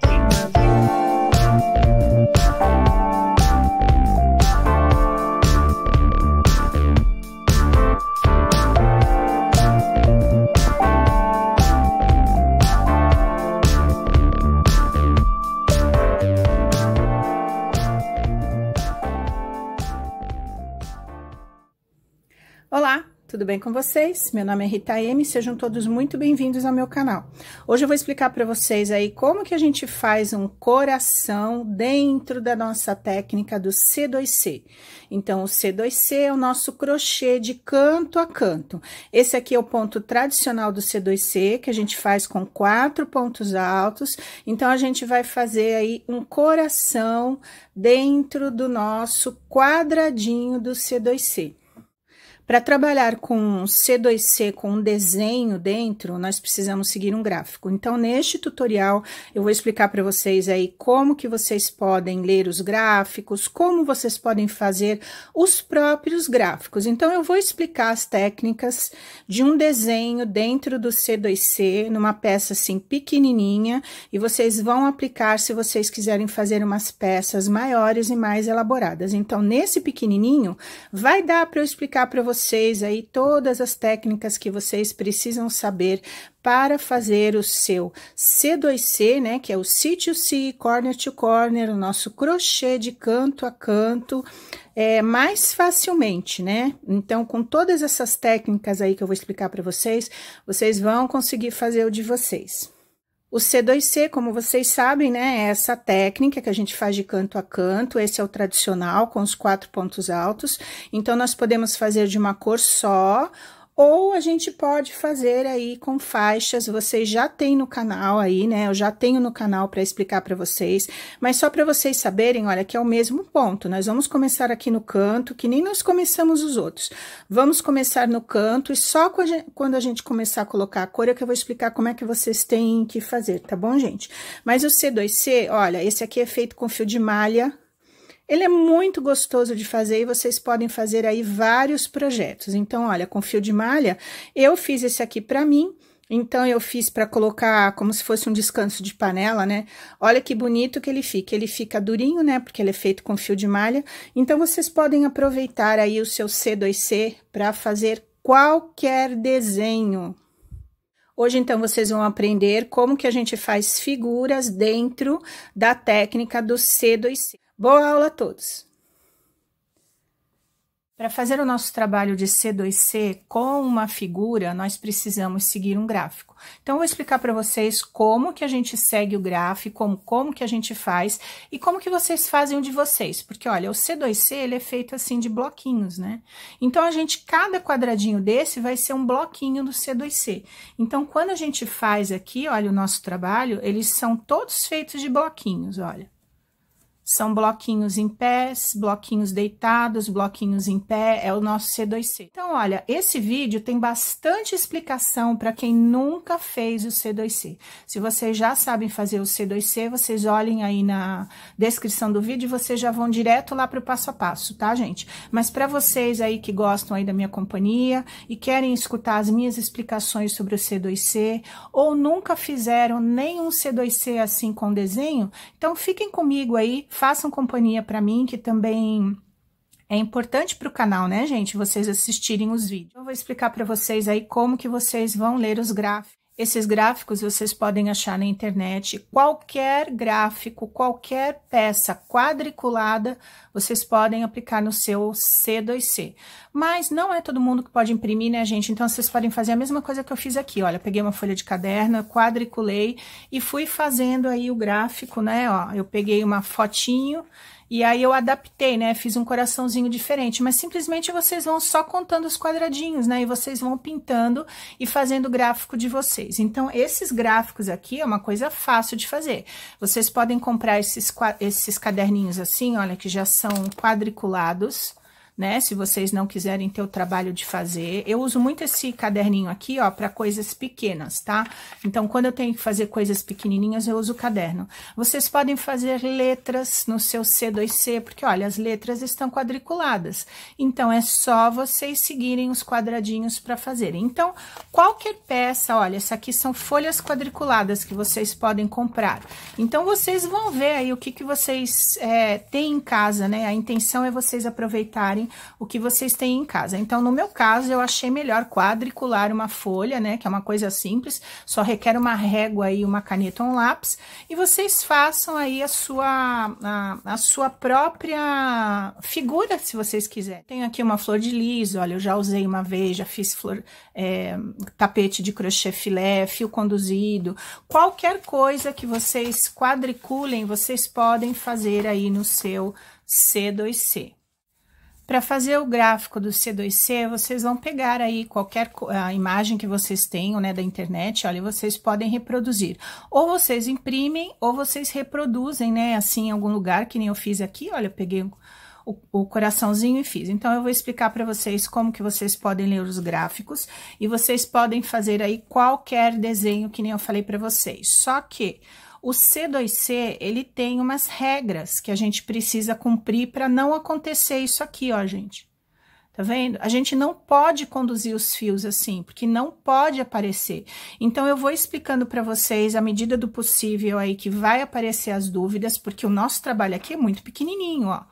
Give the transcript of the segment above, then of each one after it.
Bye. bem com vocês? Meu nome é Rita M, sejam todos muito bem-vindos ao meu canal. Hoje eu vou explicar para vocês aí como que a gente faz um coração dentro da nossa técnica do C2C. Então, o C2C é o nosso crochê de canto a canto. Esse aqui é o ponto tradicional do C2C, que a gente faz com quatro pontos altos. Então, a gente vai fazer aí um coração dentro do nosso quadradinho do C2C. Para trabalhar com C2C com um desenho dentro, nós precisamos seguir um gráfico. Então, neste tutorial, eu vou explicar para vocês aí como que vocês podem ler os gráficos, como vocês podem fazer os próprios gráficos. Então, eu vou explicar as técnicas de um desenho dentro do C2C, numa peça assim pequenininha, e vocês vão aplicar se vocês quiserem fazer umas peças maiores e mais elaboradas. Então, nesse pequenininho, vai dar para eu explicar para vocês vocês aí todas as técnicas que vocês precisam saber para fazer o seu C2C, né, que é o C2C, corner to corner, o nosso crochê de canto a canto, é, mais facilmente, né? Então, com todas essas técnicas aí que eu vou explicar para vocês, vocês vão conseguir fazer o de vocês. O C2C, como vocês sabem, né, é essa técnica que a gente faz de canto a canto, esse é o tradicional, com os quatro pontos altos. Então, nós podemos fazer de uma cor só, ou a gente pode fazer aí com faixas, vocês já tem no canal aí, né? Eu já tenho no canal para explicar para vocês, mas só para vocês saberem, olha, que é o mesmo ponto. Nós vamos começar aqui no canto, que nem nós começamos os outros. Vamos começar no canto e só quando a gente começar a colocar a cor é que eu vou explicar como é que vocês têm que fazer, tá bom, gente? Mas o C2C, olha, esse aqui é feito com fio de malha ele é muito gostoso de fazer e vocês podem fazer aí vários projetos. Então, olha, com fio de malha, eu fiz esse aqui para mim. Então, eu fiz para colocar como se fosse um descanso de panela, né? Olha que bonito que ele fica. Ele fica durinho, né? Porque ele é feito com fio de malha. Então, vocês podem aproveitar aí o seu C2C para fazer qualquer desenho. Hoje, então, vocês vão aprender como que a gente faz figuras dentro da técnica do C2C. Boa aula a todos! Para fazer o nosso trabalho de C2C com uma figura, nós precisamos seguir um gráfico. Então, eu vou explicar para vocês como que a gente segue o gráfico, como, como que a gente faz e como que vocês fazem o de vocês. Porque, olha, o C2C, ele é feito assim de bloquinhos, né? Então, a gente, cada quadradinho desse vai ser um bloquinho do C2C. Então, quando a gente faz aqui, olha, o nosso trabalho, eles são todos feitos de bloquinhos, olha. São bloquinhos em pés, bloquinhos deitados, bloquinhos em pé, é o nosso C2C. Então, olha, esse vídeo tem bastante explicação para quem nunca fez o C2C. Se vocês já sabem fazer o C2C, vocês olhem aí na descrição do vídeo e vocês já vão direto lá para o passo a passo, tá, gente? Mas para vocês aí que gostam aí da minha companhia e querem escutar as minhas explicações sobre o C2C ou nunca fizeram nenhum C2C assim com desenho, então fiquem comigo aí, façam companhia para mim, que também é importante para o canal, né, gente? Vocês assistirem os vídeos. Eu vou explicar para vocês aí como que vocês vão ler os gráficos. Esses gráficos vocês podem achar na internet. Qualquer gráfico, qualquer peça quadriculada, vocês podem aplicar no seu C2C. Mas não é todo mundo que pode imprimir, né, gente? Então, vocês podem fazer a mesma coisa que eu fiz aqui. Olha, peguei uma folha de caderno, quadriculei e fui fazendo aí o gráfico, né? Ó, eu peguei uma fotinho e aí eu adaptei, né? Fiz um coraçãozinho diferente, mas simplesmente vocês vão só contando os quadradinhos, né? E vocês vão pintando e fazendo o gráfico de vocês. Então, esses gráficos aqui é uma coisa fácil de fazer. Vocês podem comprar esses, esses caderninhos assim, olha, que já são quadriculados né? Se vocês não quiserem ter o trabalho de fazer. Eu uso muito esse caderninho aqui, ó, para coisas pequenas, tá? Então, quando eu tenho que fazer coisas pequenininhas, eu uso o caderno. Vocês podem fazer letras no seu C2C, porque, olha, as letras estão quadriculadas. Então, é só vocês seguirem os quadradinhos para fazer. Então, qualquer peça, olha, essa aqui são folhas quadriculadas que vocês podem comprar. Então, vocês vão ver aí o que, que vocês é, têm em casa, né? A intenção é vocês aproveitarem o que vocês têm em casa. Então, no meu caso, eu achei melhor quadricular uma folha, né? Que é uma coisa simples, só requer uma régua e uma caneta ou um lápis. E vocês façam aí a sua, a, a sua própria figura, se vocês quiserem. Tenho aqui uma flor de liso, olha, eu já usei uma vez, já fiz flor, é, tapete de crochê filé, fio conduzido. Qualquer coisa que vocês quadriculem, vocês podem fazer aí no seu C2C. Para fazer o gráfico do C2C, vocês vão pegar aí qualquer a imagem que vocês tenham né, da internet, olha, vocês podem reproduzir. Ou vocês imprimem, ou vocês reproduzem, né? Assim, em algum lugar, que nem eu fiz aqui, olha, eu peguei o, o coraçãozinho e fiz. Então, eu vou explicar para vocês como que vocês podem ler os gráficos e vocês podem fazer aí qualquer desenho, que nem eu falei para vocês. Só que o C2C, ele tem umas regras que a gente precisa cumprir para não acontecer isso aqui, ó, gente. Tá vendo? A gente não pode conduzir os fios assim, porque não pode aparecer. Então, eu vou explicando para vocês, à medida do possível aí, que vai aparecer as dúvidas, porque o nosso trabalho aqui é muito pequenininho, ó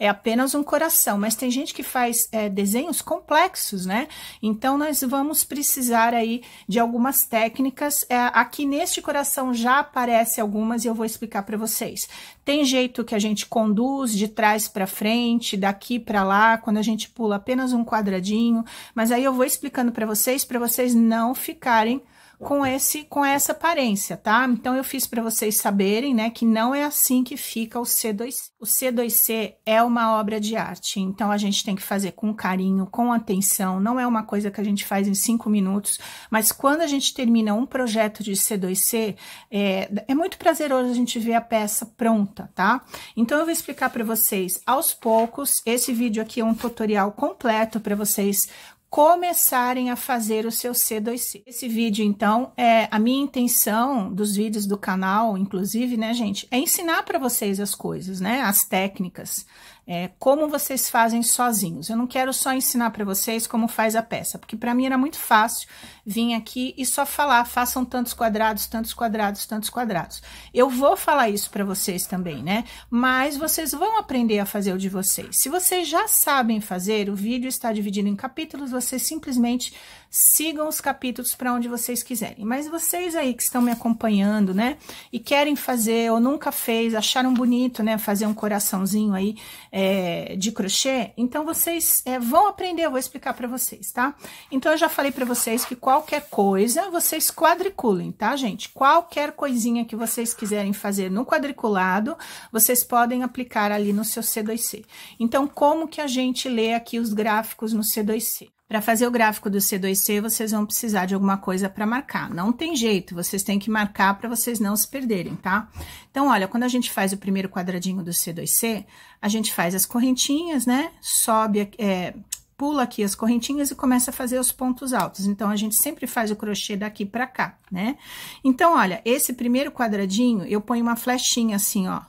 é apenas um coração, mas tem gente que faz é, desenhos complexos, né? Então, nós vamos precisar aí de algumas técnicas. É, aqui neste coração já aparece algumas e eu vou explicar para vocês. Tem jeito que a gente conduz de trás para frente, daqui para lá, quando a gente pula apenas um quadradinho, mas aí eu vou explicando para vocês, para vocês não ficarem com esse com essa aparência, tá? Então eu fiz para vocês saberem, né, que não é assim que fica o C2C. O C2C é uma obra de arte, então a gente tem que fazer com carinho, com atenção, não é uma coisa que a gente faz em cinco minutos, mas quando a gente termina um projeto de C2C, é, é muito prazeroso a gente ver a peça pronta, tá? Então eu vou explicar para vocês aos poucos. Esse vídeo aqui é um tutorial completo para vocês começarem a fazer o seu C2C. Esse vídeo, então, é a minha intenção dos vídeos do canal, inclusive, né, gente, é ensinar para vocês as coisas, né, as técnicas é, como vocês fazem sozinhos. Eu não quero só ensinar para vocês como faz a peça, porque para mim era muito fácil vir aqui e só falar, façam tantos quadrados, tantos quadrados, tantos quadrados. Eu vou falar isso para vocês também, né? Mas vocês vão aprender a fazer o de vocês. Se vocês já sabem fazer, o vídeo está dividido em capítulos, vocês simplesmente sigam os capítulos para onde vocês quiserem. Mas vocês aí que estão me acompanhando, né, e querem fazer ou nunca fez, acharam bonito, né, fazer um coraçãozinho aí, é, é, de crochê, então vocês é, vão aprender, eu vou explicar para vocês, tá? Então, eu já falei para vocês que qualquer coisa vocês quadriculem, tá, gente? Qualquer coisinha que vocês quiserem fazer no quadriculado, vocês podem aplicar ali no seu C2C. Então, como que a gente lê aqui os gráficos no C2C? Para fazer o gráfico do C2C, vocês vão precisar de alguma coisa para marcar. Não tem jeito, vocês têm que marcar para vocês não se perderem, tá? Então, olha, quando a gente faz o primeiro quadradinho do C2C, a gente faz as correntinhas, né? Sobe, é, pula aqui as correntinhas e começa a fazer os pontos altos. Então, a gente sempre faz o crochê daqui para cá, né? Então, olha, esse primeiro quadradinho, eu ponho uma flechinha assim, ó.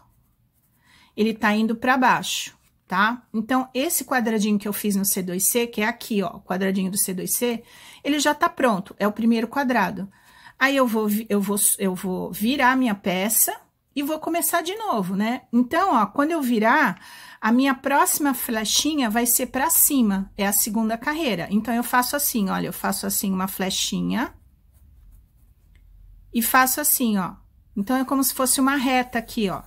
Ele tá indo para baixo tá? Então, esse quadradinho que eu fiz no C2C, que é aqui, ó, o quadradinho do C2C, ele já tá pronto, é o primeiro quadrado. Aí, eu vou, eu vou, eu vou virar a minha peça e vou começar de novo, né? Então, ó, quando eu virar, a minha próxima flechinha vai ser para cima, é a segunda carreira. Então, eu faço assim, olha, eu faço assim uma flechinha e faço assim, ó. Então, é como se fosse uma reta aqui, ó.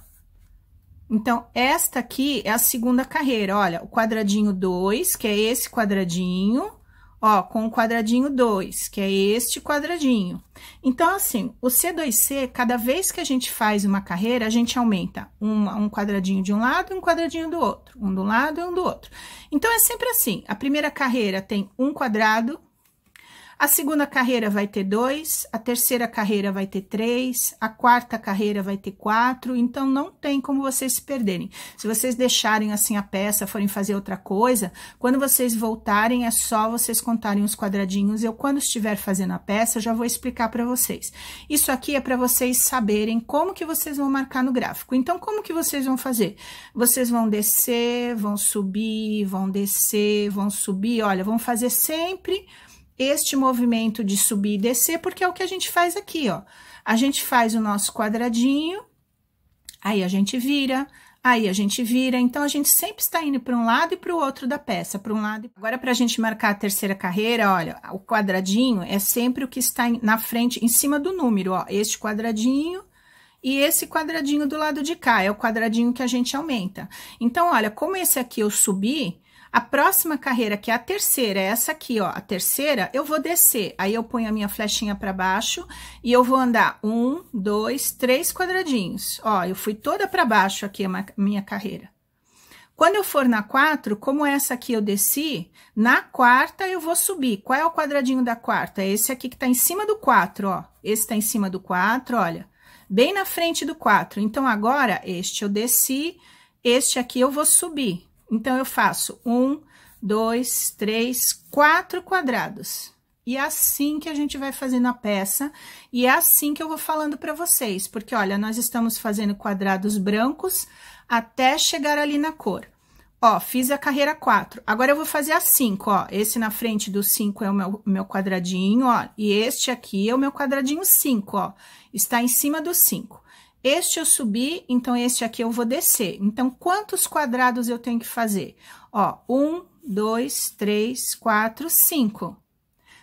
Então, esta aqui é a segunda carreira, olha, o quadradinho 2, que é esse quadradinho, ó, com o quadradinho 2, que é este quadradinho. Então, assim, o C2C, cada vez que a gente faz uma carreira, a gente aumenta um, um quadradinho de um lado e um quadradinho do outro, um do lado e um do outro. Então, é sempre assim, a primeira carreira tem um quadrado, a segunda carreira vai ter dois, a terceira carreira vai ter três, a quarta carreira vai ter quatro, então não tem como vocês se perderem. Se vocês deixarem assim a peça, forem fazer outra coisa, quando vocês voltarem é só vocês contarem os quadradinhos. Eu quando estiver fazendo a peça, já vou explicar para vocês. Isso aqui é para vocês saberem como que vocês vão marcar no gráfico. Então como que vocês vão fazer? Vocês vão descer, vão subir, vão descer, vão subir, olha, vão fazer sempre este movimento de subir e descer, porque é o que a gente faz aqui, ó. A gente faz o nosso quadradinho, aí a gente vira, aí a gente vira. Então, a gente sempre está indo para um lado e para o outro da peça, para um lado. Agora, para a gente marcar a terceira carreira, olha, o quadradinho é sempre o que está na frente, em cima do número, ó. Este quadradinho e esse quadradinho do lado de cá, é o quadradinho que a gente aumenta. Então, olha, como esse aqui eu subi, a próxima carreira, que é a terceira, é essa aqui, ó. A terceira, eu vou descer. Aí eu ponho a minha flechinha para baixo e eu vou andar um, dois, três quadradinhos. Ó, eu fui toda para baixo aqui a minha carreira. Quando eu for na quatro, como essa aqui eu desci, na quarta eu vou subir. Qual é o quadradinho da quarta? É esse aqui que tá em cima do quatro, ó. Esse tá em cima do quatro, olha. Bem na frente do quatro. Então, agora, este eu desci, este aqui eu vou subir. Então, eu faço um, dois, três, quatro quadrados. E é assim que a gente vai fazendo a peça, e é assim que eu vou falando para vocês, porque olha, nós estamos fazendo quadrados brancos até chegar ali na cor. Ó, fiz a carreira 4, agora eu vou fazer a 5, ó, esse na frente do 5 é o meu, meu quadradinho, ó, e este aqui é o meu quadradinho 5, ó, está em cima do 5. Este eu subi, então este aqui eu vou descer. Então, quantos quadrados eu tenho que fazer? Ó, um, dois, três, quatro, cinco.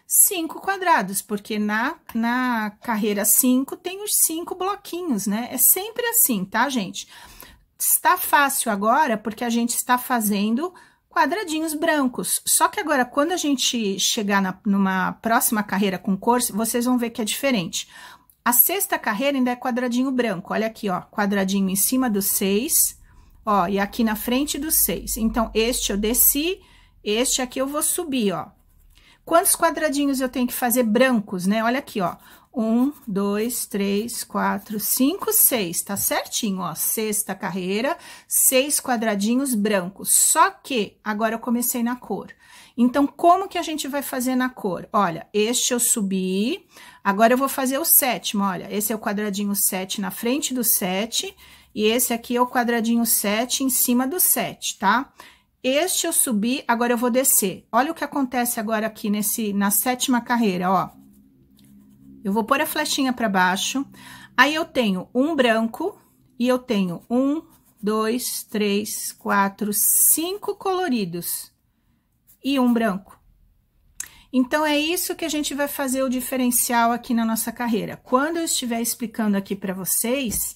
Cinco quadrados, porque na, na carreira cinco tem os cinco bloquinhos, né? É sempre assim, tá, gente? Está fácil agora, porque a gente está fazendo quadradinhos brancos. Só que agora, quando a gente chegar na, numa próxima carreira com cor, vocês vão ver que é diferente. A sexta carreira ainda é quadradinho branco. Olha aqui, ó, quadradinho em cima do 6, ó, e aqui na frente do 6. Então, este eu desci, este aqui eu vou subir, ó. Quantos quadradinhos eu tenho que fazer brancos, né? Olha aqui, ó. Um, dois, três, quatro, cinco, seis. Tá certinho, ó. Sexta carreira, seis quadradinhos brancos. Só que agora eu comecei na cor. Então, como que a gente vai fazer na cor? Olha, este eu subi, agora eu vou fazer o sétimo, olha, esse é o quadradinho 7 na frente do 7, e esse aqui é o quadradinho 7 em cima do 7, tá? Este eu subi, agora eu vou descer. Olha o que acontece agora aqui nesse, na sétima carreira, ó. Eu vou pôr a flechinha para baixo, aí eu tenho um branco, e eu tenho um, dois, três, quatro, cinco coloridos e um branco. Então, é isso que a gente vai fazer o diferencial aqui na nossa carreira. Quando eu estiver explicando aqui para vocês,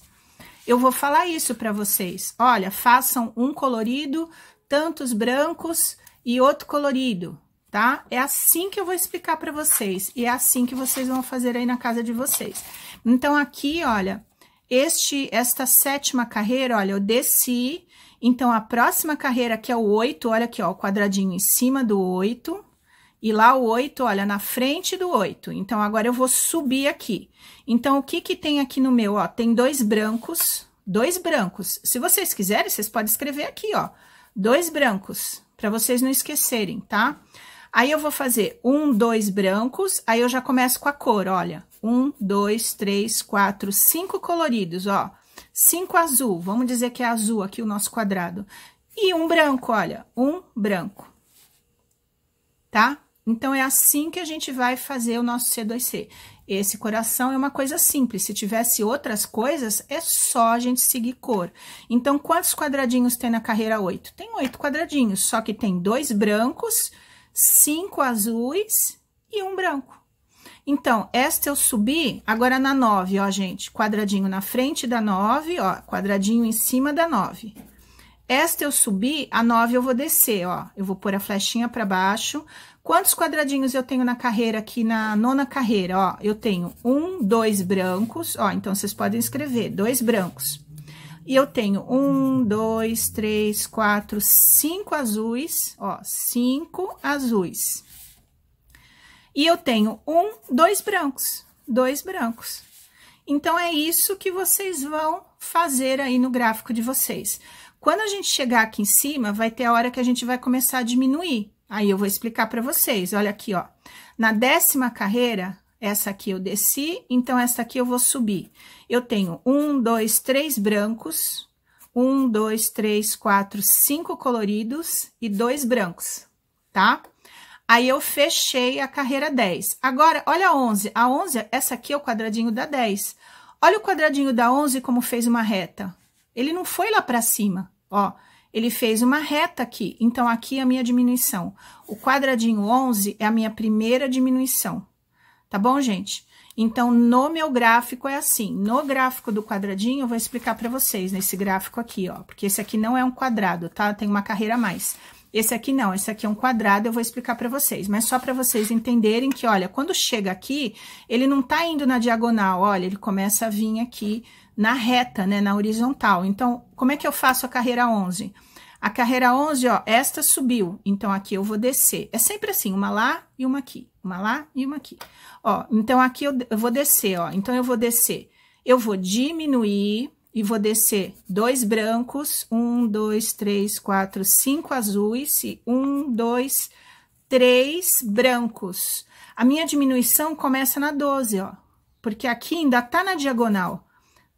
eu vou falar isso para vocês. Olha, façam um colorido, tantos brancos e outro colorido, tá? É assim que eu vou explicar para vocês e é assim que vocês vão fazer aí na casa de vocês. Então aqui, olha, este esta sétima carreira, olha, eu desci, então, a próxima carreira, que é o 8, olha aqui, ó, o quadradinho em cima do 8. E lá o 8, olha, na frente do 8. Então, agora eu vou subir aqui. Então, o que que tem aqui no meu, ó? Tem dois brancos, dois brancos. Se vocês quiserem, vocês podem escrever aqui, ó. Dois brancos, para vocês não esquecerem, tá? Aí, eu vou fazer um, dois brancos, aí eu já começo com a cor, olha. Um, dois, três, quatro, cinco coloridos, ó cinco azul, vamos dizer que é azul aqui o nosso quadrado. E um branco, olha, um branco. Tá? Então, é assim que a gente vai fazer o nosso C2C. Esse coração é uma coisa simples. Se tivesse outras coisas, é só a gente seguir cor. Então, quantos quadradinhos tem na carreira 8? Tem oito quadradinhos, só que tem dois brancos, cinco azuis e um branco. Então, esta eu subi, agora na 9, ó, gente, quadradinho na frente da 9, ó, quadradinho em cima da 9. Esta eu subi, a 9 eu vou descer, ó, eu vou pôr a flechinha para baixo. Quantos quadradinhos eu tenho na carreira aqui, na nona carreira, ó? Eu tenho um, dois brancos, ó, então vocês podem escrever, dois brancos. E eu tenho um, dois, três, quatro, cinco azuis, ó, cinco azuis. E eu tenho um, dois brancos, dois brancos. Então, é isso que vocês vão fazer aí no gráfico de vocês. Quando a gente chegar aqui em cima, vai ter a hora que a gente vai começar a diminuir. Aí eu vou explicar para vocês. Olha aqui, ó. Na décima carreira, essa aqui eu desci, então essa aqui eu vou subir. Eu tenho um, dois, três brancos, um, dois, três, quatro, cinco coloridos e dois brancos, tá? Aí eu fechei a carreira 10. Agora, olha a 11. A 11, essa aqui é o quadradinho da 10. Olha o quadradinho da 11 como fez uma reta. Ele não foi lá para cima, ó. Ele fez uma reta aqui, então aqui é a minha diminuição. O quadradinho 11 é a minha primeira diminuição, tá bom, gente? Então, no meu gráfico é assim. No gráfico do quadradinho, eu vou explicar para vocês nesse gráfico aqui, ó. Porque esse aqui não é um quadrado, tá? Tem uma carreira a mais. Esse aqui não, esse aqui é um quadrado, eu vou explicar para vocês, mas só para vocês entenderem que, olha, quando chega aqui, ele não tá indo na diagonal, olha, ele começa a vir aqui na reta, né, na horizontal. Então, como é que eu faço a carreira 11? A carreira 11, ó, esta subiu, então aqui eu vou descer. É sempre assim, uma lá e uma aqui, uma lá e uma aqui. Ó, então aqui eu, eu vou descer, ó, então eu vou descer. Eu vou diminuir, e vou descer dois brancos, um, dois, três, quatro, cinco azuis e um, dois, três brancos. A minha diminuição começa na 12, ó, porque aqui ainda tá na diagonal.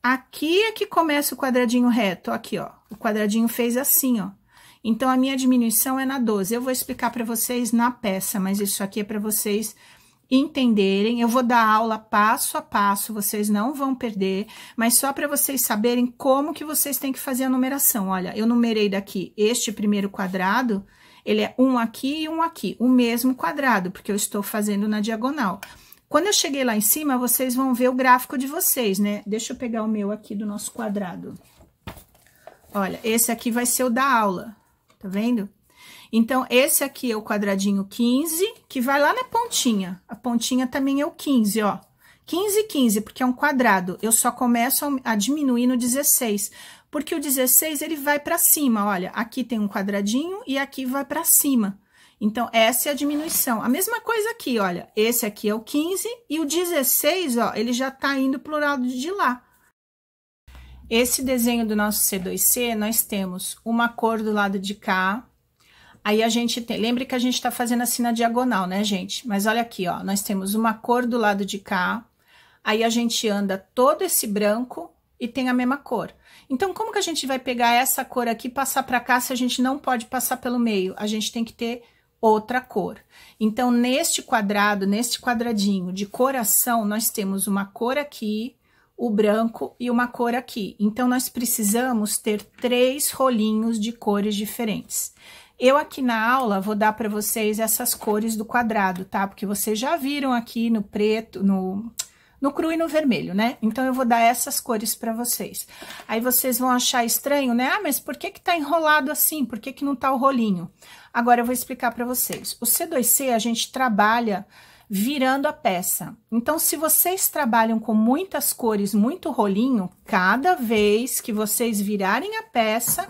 Aqui é que começa o quadradinho reto, aqui, ó. O quadradinho fez assim, ó. Então, a minha diminuição é na 12. Eu vou explicar para vocês na peça, mas isso aqui é para vocês entenderem. Eu vou dar aula passo a passo, vocês não vão perder, mas só para vocês saberem como que vocês têm que fazer a numeração. Olha, eu numerei daqui este primeiro quadrado, ele é um aqui e um aqui, o mesmo quadrado, porque eu estou fazendo na diagonal. Quando eu cheguei lá em cima, vocês vão ver o gráfico de vocês, né? Deixa eu pegar o meu aqui do nosso quadrado. Olha, esse aqui vai ser o da aula, tá vendo? Então, esse aqui é o quadradinho 15, que vai lá na pontinha. A pontinha também é o 15, ó. 15, 15, porque é um quadrado. Eu só começo a diminuir no 16, porque o 16 ele vai para cima, olha, aqui tem um quadradinho e aqui vai para cima. Então, essa é a diminuição. A mesma coisa aqui, olha, esse aqui é o 15 e o 16, ó, ele já tá indo pro lado de lá. Esse desenho do nosso C2C, nós temos uma cor do lado de cá, Aí a gente tem, lembre que a gente está fazendo assim na diagonal, né, gente? Mas olha aqui, ó, nós temos uma cor do lado de cá, aí a gente anda todo esse branco e tem a mesma cor. Então, como que a gente vai pegar essa cor aqui e passar para cá se a gente não pode passar pelo meio? A gente tem que ter outra cor. Então, neste quadrado, neste quadradinho de coração, nós temos uma cor aqui, o branco e uma cor aqui. Então, nós precisamos ter três rolinhos de cores diferentes. Eu aqui na aula vou dar para vocês essas cores do quadrado, tá? Porque vocês já viram aqui no preto, no, no cru e no vermelho, né? Então, eu vou dar essas cores para vocês. Aí, vocês vão achar estranho, né? Ah, mas por que que tá enrolado assim? Por que que não tá o rolinho? Agora, eu vou explicar para vocês. O C2C, a gente trabalha virando a peça. Então, se vocês trabalham com muitas cores, muito rolinho, cada vez que vocês virarem a peça,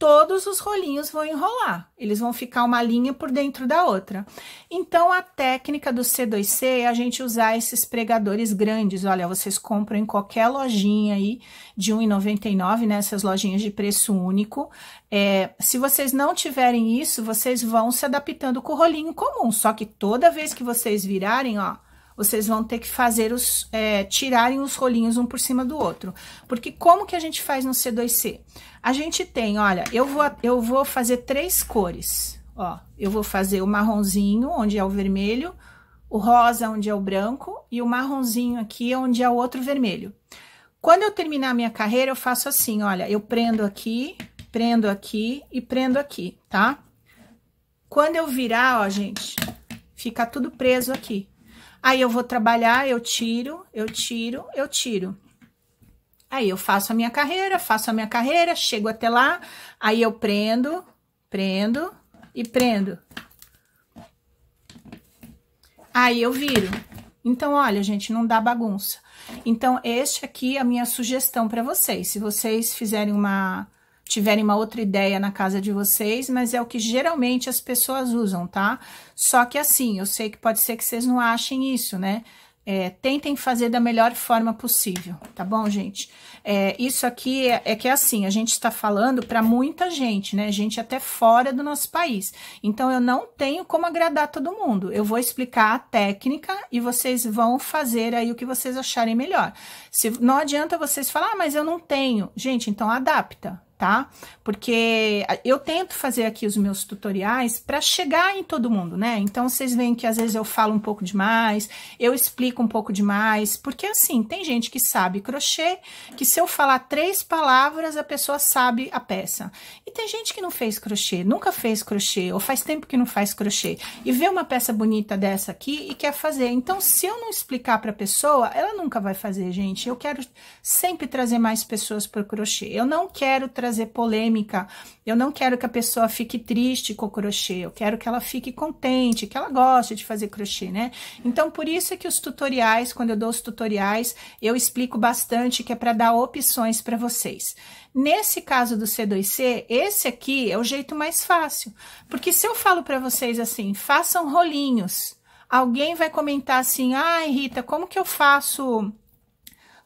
todos os rolinhos vão enrolar, eles vão ficar uma linha por dentro da outra. Então, a técnica do C2C é a gente usar esses pregadores grandes. Olha, vocês compram em qualquer lojinha aí de R$1,99, né? Essas lojinhas de preço único. É, se vocês não tiverem isso, vocês vão se adaptando com o rolinho comum. Só que toda vez que vocês virarem, ó, vocês vão ter que fazer os, é, tirarem os rolinhos um por cima do outro. Porque como que a gente faz no C2C? A gente tem, olha, eu vou, eu vou fazer três cores, ó. Eu vou fazer o marronzinho, onde é o vermelho, o rosa, onde é o branco, e o marronzinho aqui, onde é o outro vermelho. Quando eu terminar a minha carreira, eu faço assim, olha, eu prendo aqui, prendo aqui e prendo aqui, tá? Quando eu virar, ó, gente, fica tudo preso aqui. Aí eu vou trabalhar, eu tiro, eu tiro, eu tiro. Aí eu faço a minha carreira, faço a minha carreira, chego até lá, aí eu prendo, prendo e prendo. Aí eu viro. Então, olha, gente, não dá bagunça. Então, este aqui é a minha sugestão para vocês. Se vocês fizerem uma tiverem uma outra ideia na casa de vocês, mas é o que geralmente as pessoas usam, tá? Só que assim, eu sei que pode ser que vocês não achem isso, né? É, tentem fazer da melhor forma possível, tá bom, gente? É, isso aqui é, é, que é assim, a gente está falando para muita gente, né? Gente até fora do nosso país. Então, eu não tenho como agradar todo mundo. Eu vou explicar a técnica e vocês vão fazer aí o que vocês acharem melhor. Se, não adianta vocês falar, ah, mas eu não tenho. Gente, então adapta, tá? Porque eu tento fazer aqui os meus tutoriais para chegar em todo mundo, né? Então vocês veem que às vezes eu falo um pouco demais, eu explico um pouco demais, porque assim, tem gente que sabe crochê, que se eu falar três palavras a pessoa sabe a peça. E tem gente que não fez crochê, nunca fez crochê, ou faz tempo que não faz crochê, e vê uma peça bonita dessa aqui e quer fazer. Então, se eu não explicar para a pessoa, ela nunca vai fazer, gente. Eu quero sempre trazer mais pessoas para crochê. Eu não quero trazer trazer polêmica. Eu não quero que a pessoa fique triste com o crochê, eu quero que ela fique contente, que ela goste de fazer crochê, né? Então, por isso é que os tutoriais, quando eu dou os tutoriais, eu explico bastante que é para dar opções para vocês. Nesse caso do C2C, esse aqui é o jeito mais fácil, porque se eu falo para vocês assim, façam rolinhos, alguém vai comentar assim, ai, ah, Rita, como que eu faço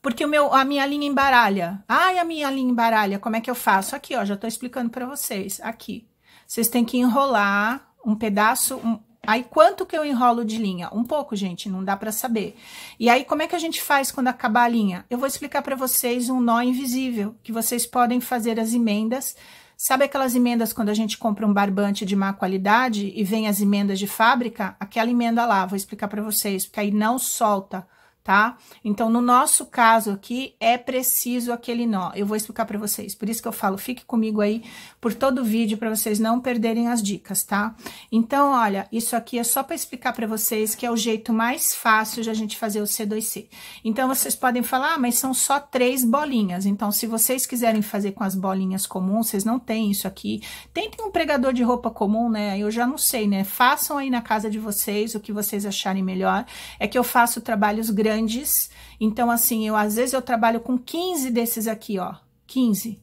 porque o meu, a minha linha embaralha. Ai, a minha linha embaralha, como é que eu faço? Aqui, ó, já tô explicando para vocês. Aqui. Vocês têm que enrolar um pedaço, um, Aí, quanto que eu enrolo de linha? Um pouco, gente, não dá para saber. E aí, como é que a gente faz quando acabar a linha? Eu vou explicar para vocês um nó invisível, que vocês podem fazer as emendas. Sabe aquelas emendas quando a gente compra um barbante de má qualidade e vem as emendas de fábrica? Aquela emenda lá, vou explicar para vocês, porque aí não solta tá? Então, no nosso caso aqui, é preciso aquele nó. Eu vou explicar para vocês. Por isso que eu falo, fique comigo aí por todo o vídeo para vocês não perderem as dicas, tá? Então, olha, isso aqui é só para explicar para vocês que é o jeito mais fácil de a gente fazer o C2C. Então, vocês podem falar, ah, mas são só três bolinhas. Então, se vocês quiserem fazer com as bolinhas comuns, vocês não têm isso aqui. Tentem um pregador de roupa comum, né? Eu já não sei, né? Façam aí na casa de vocês o que vocês acharem melhor. É que eu faço trabalhos grandes grandes. Então, assim, eu às vezes eu trabalho com 15 desses aqui, ó. 15.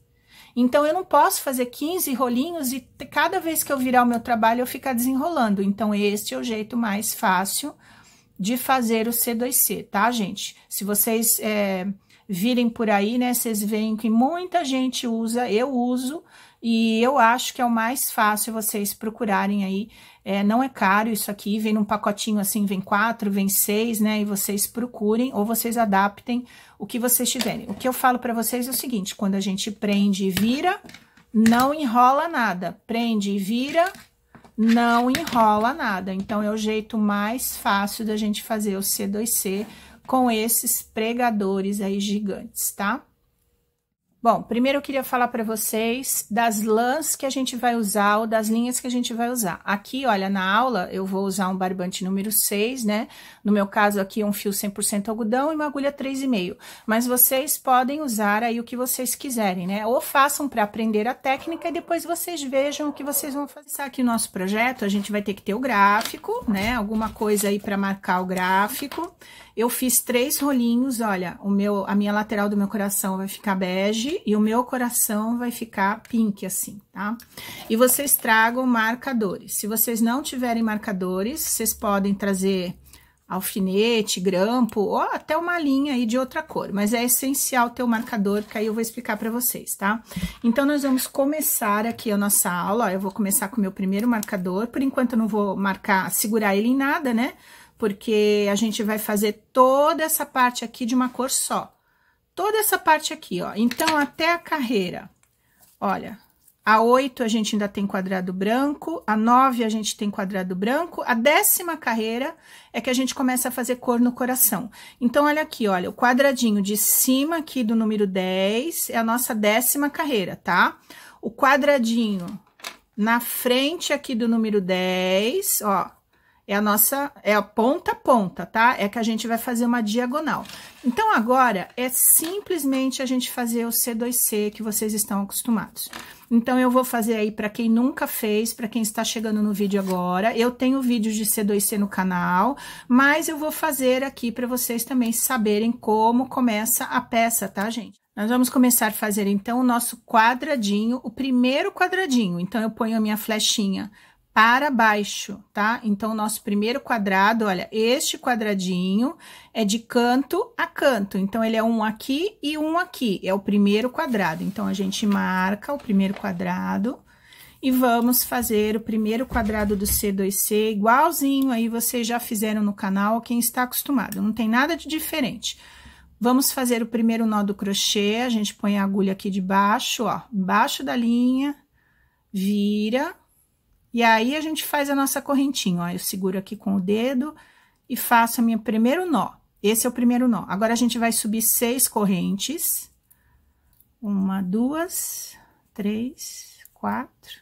Então, eu não posso fazer 15 rolinhos e cada vez que eu virar o meu trabalho eu ficar desenrolando. Então, este é o jeito mais fácil de fazer o C2C, tá, gente? Se vocês é, virem por aí, né, vocês veem que muita gente usa, eu uso, e eu acho que é o mais fácil vocês procurarem aí é, não é caro isso aqui, vem num pacotinho assim, vem quatro, vem seis, né? E vocês procurem ou vocês adaptem o que vocês tiverem. O que eu falo para vocês é o seguinte: quando a gente prende e vira, não enrola nada. Prende e vira, não enrola nada. Então, é o jeito mais fácil da gente fazer o C2C com esses pregadores aí gigantes, tá? Bom, primeiro eu queria falar para vocês das lãs que a gente vai usar ou das linhas que a gente vai usar. Aqui, olha, na aula eu vou usar um barbante número 6, né? No meu caso aqui um fio 100% algodão e uma agulha 3,5. Mas vocês podem usar aí o que vocês quiserem, né? Ou façam para aprender a técnica e depois vocês vejam o que vocês vão fazer. Aqui o no nosso projeto, a gente vai ter que ter o gráfico, né? Alguma coisa aí para marcar o gráfico. Eu fiz três rolinhos, olha, o meu, a minha lateral do meu coração vai ficar bege e o meu coração vai ficar pink, assim, tá? E vocês tragam marcadores. Se vocês não tiverem marcadores, vocês podem trazer alfinete, grampo, ou até uma linha aí de outra cor, mas é essencial ter o marcador, que aí eu vou explicar para vocês, tá? Então, nós vamos começar aqui a nossa aula, eu vou começar com o meu primeiro marcador, por enquanto eu não vou marcar, segurar ele em nada, né? porque a gente vai fazer toda essa parte aqui de uma cor só. Toda essa parte aqui, ó. Então, até a carreira, olha, a 8 a gente ainda tem quadrado branco, a 9 a gente tem quadrado branco, a décima carreira é que a gente começa a fazer cor no coração. Então, olha aqui, olha, o quadradinho de cima aqui do número 10 é a nossa décima carreira, tá? O quadradinho na frente aqui do número 10, ó, é a nossa, é a ponta a ponta, tá? É que a gente vai fazer uma diagonal. Então, agora, é simplesmente a gente fazer o C2C que vocês estão acostumados. Então, eu vou fazer aí para quem nunca fez, para quem está chegando no vídeo agora. Eu tenho vídeos de C2C no canal, mas eu vou fazer aqui para vocês também saberem como começa a peça, tá, gente? Nós vamos começar a fazer, então, o nosso quadradinho, o primeiro quadradinho. Então, eu ponho a minha flechinha para baixo, tá? Então, nosso primeiro quadrado, olha, este quadradinho é de canto a canto. Então, ele é um aqui e um aqui, é o primeiro quadrado. Então, a gente marca o primeiro quadrado e vamos fazer o primeiro quadrado do C2C igualzinho aí vocês já fizeram no canal, quem está acostumado, não tem nada de diferente. Vamos fazer o primeiro nó do crochê, a gente põe a agulha aqui de baixo, ó, baixo da linha, vira e aí, a gente faz a nossa correntinha, ó. Eu seguro aqui com o dedo e faço a minha primeiro nó. Esse é o primeiro nó. Agora, a gente vai subir seis correntes. Uma, duas, três, quatro,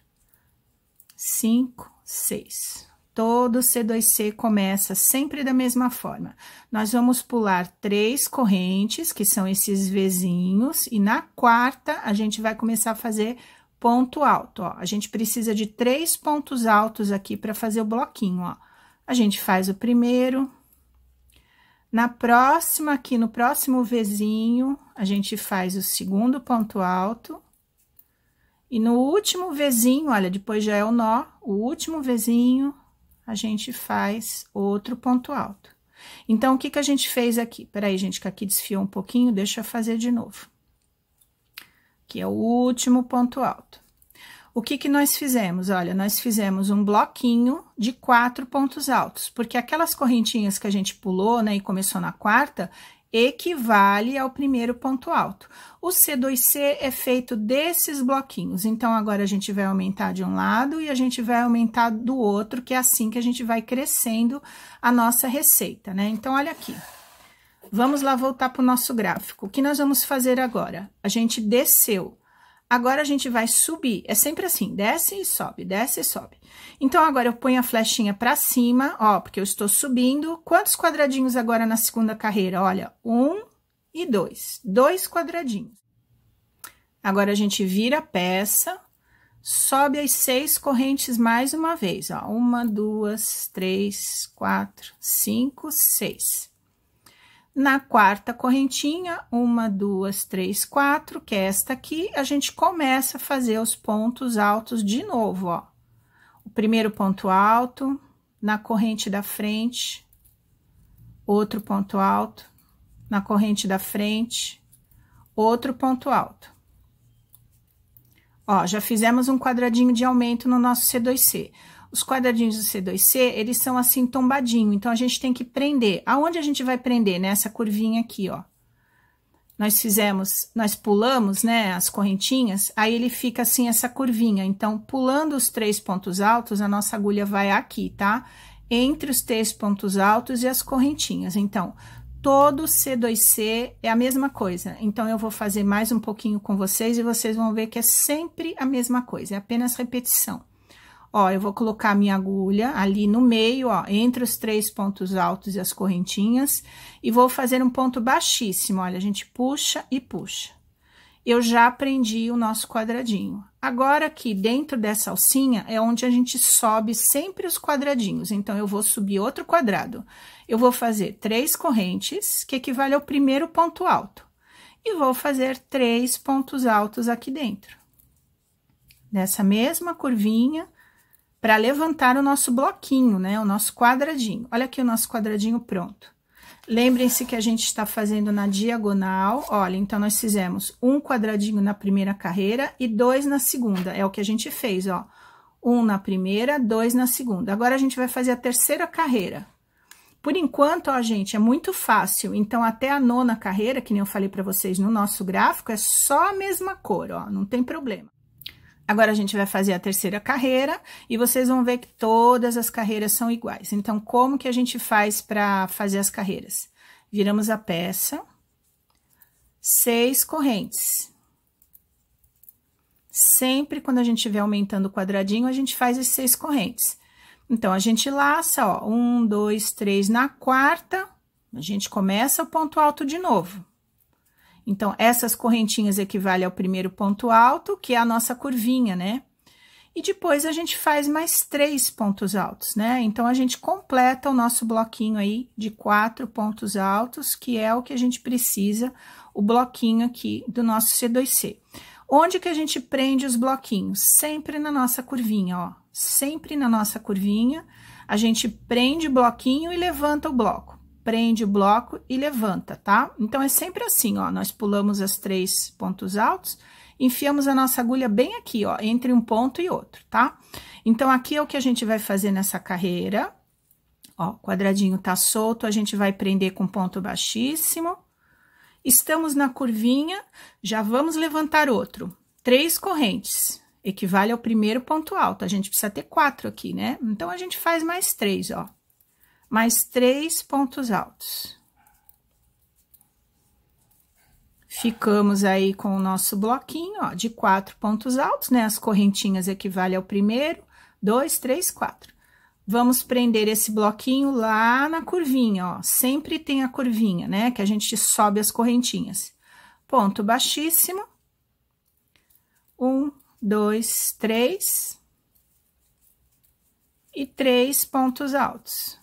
cinco, seis. Todo C2C começa sempre da mesma forma. Nós vamos pular três correntes, que são esses vizinhos, e na quarta, a gente vai começar a fazer ponto alto, ó. A gente precisa de três pontos altos aqui para fazer o bloquinho, ó. A gente faz o primeiro. Na próxima, aqui no próximo vizinho, a gente faz o segundo ponto alto. E no último vizinho, olha, depois já é o nó, o último vizinho, a gente faz outro ponto alto. Então, o que, que a gente fez aqui? Peraí, gente, que aqui desfiou um pouquinho, deixa eu fazer de novo que é o último ponto alto. O que, que nós fizemos? Olha, nós fizemos um bloquinho de quatro pontos altos, porque aquelas correntinhas que a gente pulou, né, e começou na quarta, equivale ao primeiro ponto alto. O C2C é feito desses bloquinhos, então agora a gente vai aumentar de um lado e a gente vai aumentar do outro, que é assim que a gente vai crescendo a nossa receita, né? Então, olha aqui. Vamos lá voltar para o nosso gráfico. O que nós vamos fazer agora? A gente desceu. Agora, a gente vai subir. É sempre assim, desce e sobe, desce e sobe. Então, agora eu ponho a flechinha para cima, ó, porque eu estou subindo. Quantos quadradinhos agora na segunda carreira? Olha, um e dois. Dois quadradinhos. Agora, a gente vira a peça, sobe as seis correntes mais uma vez, ó. Uma, duas, três, quatro, cinco, seis. Na quarta correntinha, uma, duas, três, quatro, que é esta aqui, a gente começa a fazer os pontos altos de novo, ó. O primeiro ponto alto, na corrente da frente, outro ponto alto, na corrente da frente, outro ponto alto. Ó, já fizemos um quadradinho de aumento no nosso C2C. Os quadradinhos do C2C, eles são assim tombadinho, então a gente tem que prender. Aonde a gente vai prender? Nessa curvinha aqui, ó. Nós fizemos, nós pulamos, né, as correntinhas, aí ele fica assim essa curvinha. Então, pulando os três pontos altos, a nossa agulha vai aqui, tá? Entre os três pontos altos e as correntinhas. Então, todo C2C é a mesma coisa. Então, eu vou fazer mais um pouquinho com vocês e vocês vão ver que é sempre a mesma coisa, é apenas repetição. Ó, eu vou colocar minha agulha ali no meio, ó, entre os três pontos altos e as correntinhas, e vou fazer um ponto baixíssimo, olha, a gente puxa e puxa. Eu já prendi o nosso quadradinho. Agora, aqui dentro dessa alcinha, é onde a gente sobe sempre os quadradinhos. Então, eu vou subir outro quadrado. Eu vou fazer três correntes, que equivale ao primeiro ponto alto. E vou fazer três pontos altos aqui dentro. Nessa mesma curvinha, para levantar o nosso bloquinho, né? O nosso quadradinho. Olha aqui o nosso quadradinho pronto. Lembrem-se que a gente está fazendo na diagonal. Olha, então, nós fizemos um quadradinho na primeira carreira e dois na segunda. É o que a gente fez, ó. Um na primeira, dois na segunda. Agora, a gente vai fazer a terceira carreira. Por enquanto, ó, gente, é muito fácil. Então, até a nona carreira, que nem eu falei para vocês no nosso gráfico, é só a mesma cor, ó. Não tem problema. Agora a gente vai fazer a terceira carreira e vocês vão ver que todas as carreiras são iguais. Então, como que a gente faz para fazer as carreiras? Viramos a peça, seis correntes. Sempre quando a gente estiver aumentando o quadradinho, a gente faz as seis correntes. Então, a gente laça, ó, um, dois, três, na quarta, a gente começa o ponto alto de novo. Então, essas correntinhas equivalem ao primeiro ponto alto, que é a nossa curvinha, né? E depois a gente faz mais três pontos altos, né? Então, a gente completa o nosso bloquinho aí de quatro pontos altos, que é o que a gente precisa, o bloquinho aqui do nosso C2C. Onde que a gente prende os bloquinhos? Sempre na nossa curvinha, ó. Sempre na nossa curvinha, a gente prende o bloquinho e levanta o bloco prende o bloco e levanta, tá? Então, é sempre assim, ó, nós pulamos as três pontos altos, enfiamos a nossa agulha bem aqui, ó, entre um ponto e outro, tá? Então, aqui é o que a gente vai fazer nessa carreira, ó, quadradinho tá solto, a gente vai prender com ponto baixíssimo. Estamos na curvinha, já vamos levantar outro. Três correntes, equivale ao primeiro ponto alto, a gente precisa ter quatro aqui, né? Então, a gente faz mais três, ó mais três pontos altos. Ficamos aí com o nosso bloquinho, ó, de quatro pontos altos, né? As correntinhas equivale ao primeiro, dois, três, quatro. Vamos prender esse bloquinho lá na curvinha, ó. Sempre tem a curvinha, né? Que a gente sobe as correntinhas. Ponto baixíssimo. Um, dois, três. E três pontos altos.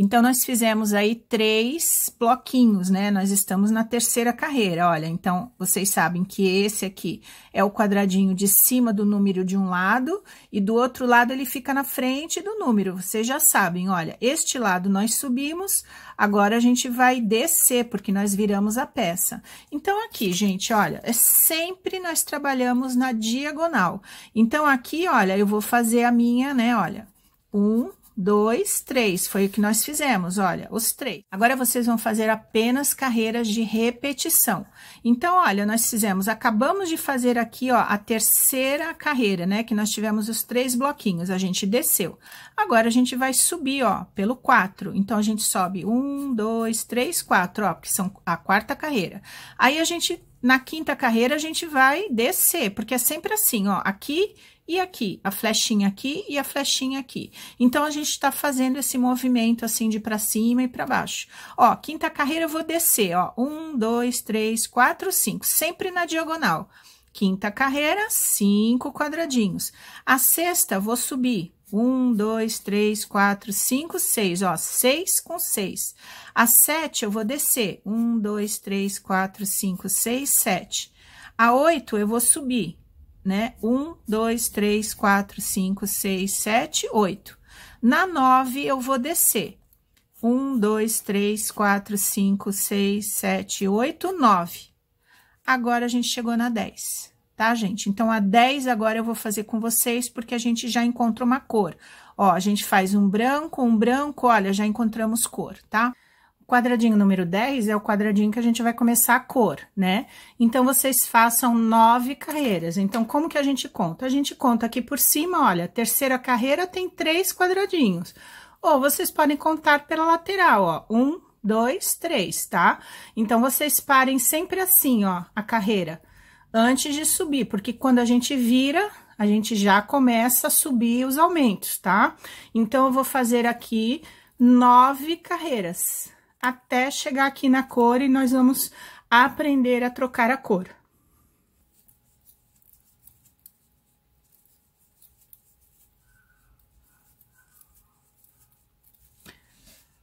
Então, nós fizemos aí três bloquinhos, né? Nós estamos na terceira carreira, olha. Então, vocês sabem que esse aqui é o quadradinho de cima do número de um lado e do outro lado ele fica na frente do número. Vocês já sabem, olha, este lado nós subimos, agora a gente vai descer, porque nós viramos a peça. Então, aqui, gente, olha, é sempre nós trabalhamos na diagonal. Então, aqui, olha, eu vou fazer a minha, né, olha, um, dois, três. Foi o que nós fizemos, olha, os três. Agora vocês vão fazer apenas carreiras de repetição. Então, olha, nós fizemos, acabamos de fazer aqui, ó, a terceira carreira, né? Que nós tivemos os três bloquinhos, a gente desceu. Agora, a gente vai subir, ó, pelo quatro. Então, a gente sobe um, dois, três, quatro, ó, que são a quarta carreira. Aí, a gente na quinta carreira a gente vai descer, porque é sempre assim, ó, aqui e aqui, a flechinha aqui e a flechinha aqui. Então, a gente tá fazendo esse movimento assim de para cima e para baixo. Ó, quinta carreira eu vou descer, ó, um, dois, três, quatro, cinco, sempre na diagonal. Quinta carreira, cinco quadradinhos. A sexta, vou subir. Um, dois, três, quatro, cinco, seis, ó, seis com seis. A sete, eu vou descer. Um, dois, três, quatro, cinco, seis, sete. A oito, eu vou subir né? Um, dois, três, quatro, cinco, seis, sete, oito. Na nove, eu vou descer. Um, dois, três, quatro, cinco, seis, sete, oito, nove. Agora, a gente chegou na dez, tá, gente? Então, a dez agora eu vou fazer com vocês, porque a gente já encontra uma cor. Ó, a gente faz um branco, um branco, olha, já encontramos cor, tá? Tá? quadradinho número 10 é o quadradinho que a gente vai começar a cor, né? Então, vocês façam nove carreiras. Então, como que a gente conta? A gente conta aqui por cima, olha, terceira carreira tem três quadradinhos. Ou vocês podem contar pela lateral, ó, um, dois, três, tá? Então, vocês parem sempre assim, ó, a carreira, antes de subir, porque quando a gente vira, a gente já começa a subir os aumentos, tá? Então, eu vou fazer aqui nove carreiras até chegar aqui na cor e nós vamos aprender a trocar a cor.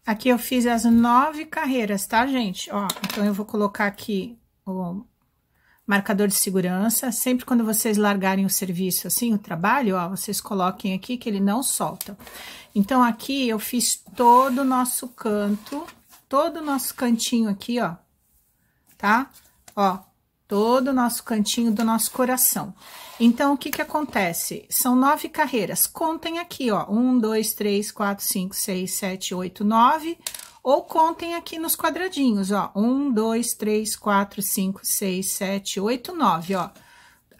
Aqui eu fiz as nove carreiras, tá, gente? Ó, então eu vou colocar aqui o marcador de segurança. Sempre quando vocês largarem o serviço assim, o trabalho, ó, vocês coloquem aqui que ele não solta. Então, aqui eu fiz todo o nosso canto todo o nosso cantinho aqui, ó, tá? Ó, todo o nosso cantinho do nosso coração. Então, o que que acontece? São nove carreiras. Contem aqui, ó, um, dois, três, quatro, cinco, seis, sete, oito, nove. Ou contem aqui nos quadradinhos, ó, um, dois, três, quatro, cinco, seis, sete, oito, nove, ó.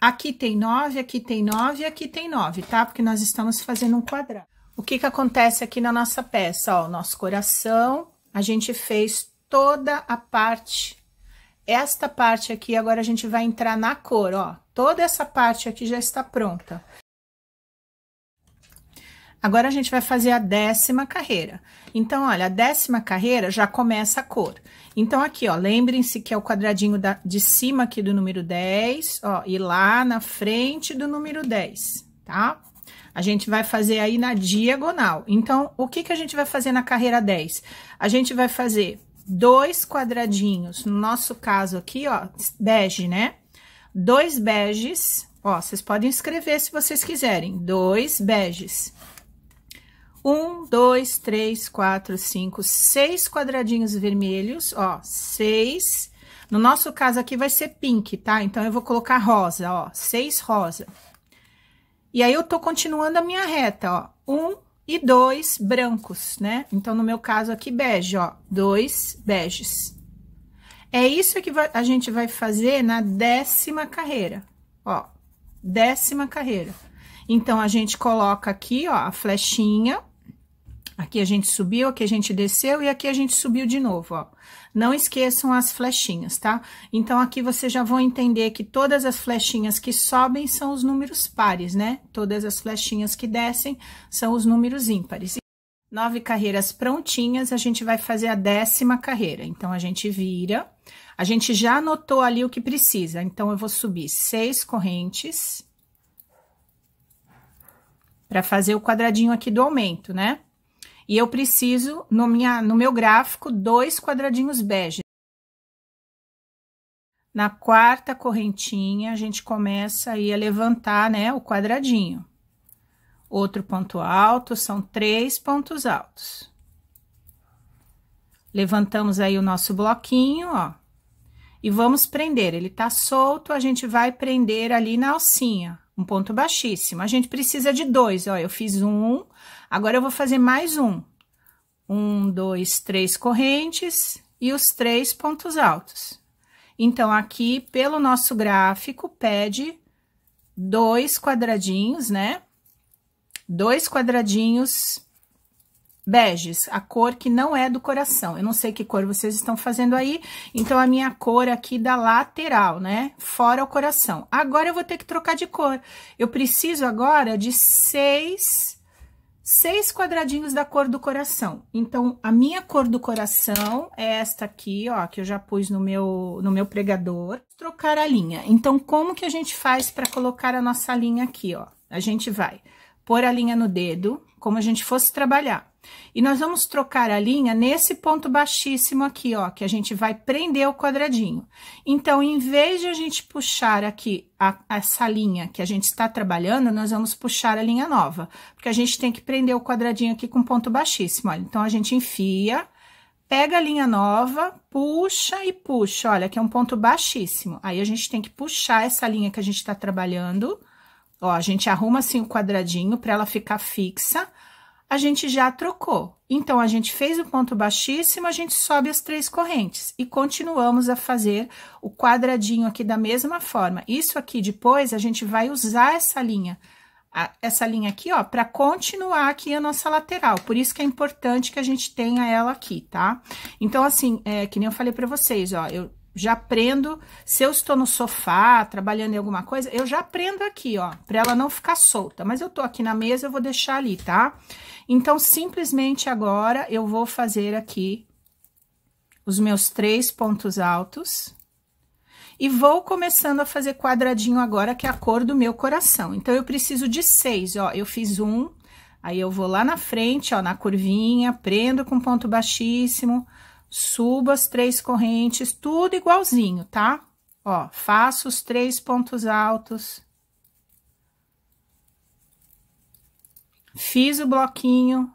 Aqui tem nove, aqui tem nove, aqui tem nove, tá? Porque nós estamos fazendo um quadrado. O que que acontece aqui na nossa peça, ó, nosso coração, a gente fez toda a parte, esta parte aqui, agora a gente vai entrar na cor, ó. Toda essa parte aqui já está pronta. Agora a gente vai fazer a décima carreira. Então, olha, a décima carreira já começa a cor. Então, aqui, ó, lembrem-se que é o quadradinho da, de cima aqui do número 10, ó, e lá na frente do número 10, tá? A gente vai fazer aí na diagonal. Então, o que, que a gente vai fazer na carreira 10? A gente vai fazer dois quadradinhos, no nosso caso aqui, ó, bege, né? Dois beges, ó, vocês podem escrever se vocês quiserem, dois beges. Um, dois, três, quatro, cinco, seis quadradinhos vermelhos, ó, seis. No nosso caso aqui vai ser pink, tá? Então, eu vou colocar rosa, ó, seis rosa. E aí, eu tô continuando a minha reta, ó. Um e dois brancos, né? Então, no meu caso aqui, bege, ó. Dois beges. É isso que a gente vai fazer na décima carreira, ó. Décima carreira. Então, a gente coloca aqui, ó, a flechinha. Aqui a gente subiu, aqui a gente desceu e aqui a gente subiu de novo, ó. Não esqueçam as flechinhas, tá? Então, aqui vocês já vão entender que todas as flechinhas que sobem são os números pares, né? Todas as flechinhas que descem são os números ímpares. Nove carreiras prontinhas, a gente vai fazer a décima carreira. Então, a gente vira, a gente já anotou ali o que precisa. Então, eu vou subir seis correntes para fazer o quadradinho aqui do aumento, né? E eu preciso, no, minha, no meu gráfico, dois quadradinhos bege. Na quarta correntinha, a gente começa aí a levantar, né, o quadradinho. Outro ponto alto, são três pontos altos. Levantamos aí o nosso bloquinho, ó. E vamos prender, ele tá solto, a gente vai prender ali na alcinha um ponto baixíssimo. A gente precisa de dois, ó, eu fiz um, agora eu vou fazer mais um. Um, dois, três correntes e os três pontos altos. Então, aqui, pelo nosso gráfico, pede dois quadradinhos, né? Dois quadradinhos beges, a cor que não é do coração. Eu não sei que cor vocês estão fazendo aí, então a minha cor aqui da lateral, né? Fora o coração. Agora eu vou ter que trocar de cor. Eu preciso agora de seis, seis quadradinhos da cor do coração. Então, a minha cor do coração é esta aqui, ó, que eu já pus no meu, no meu pregador. Trocar a linha. Então, como que a gente faz para colocar a nossa linha aqui, ó? A gente vai pôr a linha no dedo, como a gente fosse trabalhar e nós vamos trocar a linha nesse ponto baixíssimo aqui, ó, que a gente vai prender o quadradinho. Então, em vez de a gente puxar aqui a, essa linha que a gente está trabalhando, nós vamos puxar a linha nova, porque a gente tem que prender o quadradinho aqui com ponto baixíssimo, olha. Então, a gente enfia, pega a linha nova, puxa e puxa, olha, que é um ponto baixíssimo. Aí, a gente tem que puxar essa linha que a gente está trabalhando, ó, a gente arruma assim o quadradinho para ela ficar fixa, a gente já trocou. Então, a gente fez o ponto baixíssimo, a gente sobe as três correntes e continuamos a fazer o quadradinho aqui da mesma forma. Isso aqui depois, a gente vai usar essa linha, essa linha aqui, ó, para continuar aqui a nossa lateral. Por isso que é importante que a gente tenha ela aqui, tá? Então, assim, é, que nem eu falei para vocês, ó, eu já prendo, se eu estou no sofá, trabalhando em alguma coisa, eu já prendo aqui, ó, para ela não ficar solta. Mas eu tô aqui na mesa, eu vou deixar ali, tá? Tá? Então, simplesmente agora eu vou fazer aqui os meus três pontos altos. E vou começando a fazer quadradinho agora, que é a cor do meu coração. Então, eu preciso de seis, ó. Eu fiz um, aí eu vou lá na frente, ó, na curvinha, prendo com ponto baixíssimo, subo as três correntes, tudo igualzinho, tá? Ó, faço os três pontos altos Fiz o bloquinho,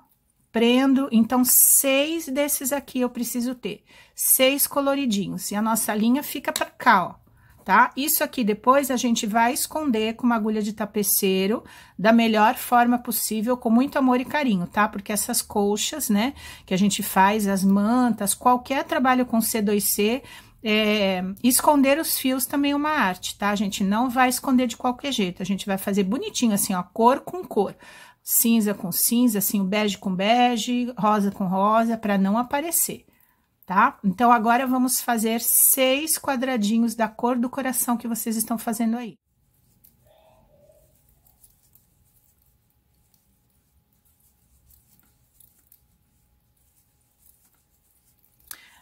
prendo, então, seis desses aqui eu preciso ter. Seis coloridinhos, e a nossa linha fica pra cá, ó tá? Isso aqui depois a gente vai esconder com uma agulha de tapeceiro da melhor forma possível, com muito amor e carinho, tá? Porque essas colchas, né, que a gente faz, as mantas, qualquer trabalho com C2C, é, esconder os fios também é uma arte, tá? A gente não vai esconder de qualquer jeito, a gente vai fazer bonitinho, assim, ó, cor com cor cinza com cinza, assim, o bege com bege, rosa com rosa, para não aparecer, tá? Então, agora vamos fazer seis quadradinhos da cor do coração que vocês estão fazendo aí.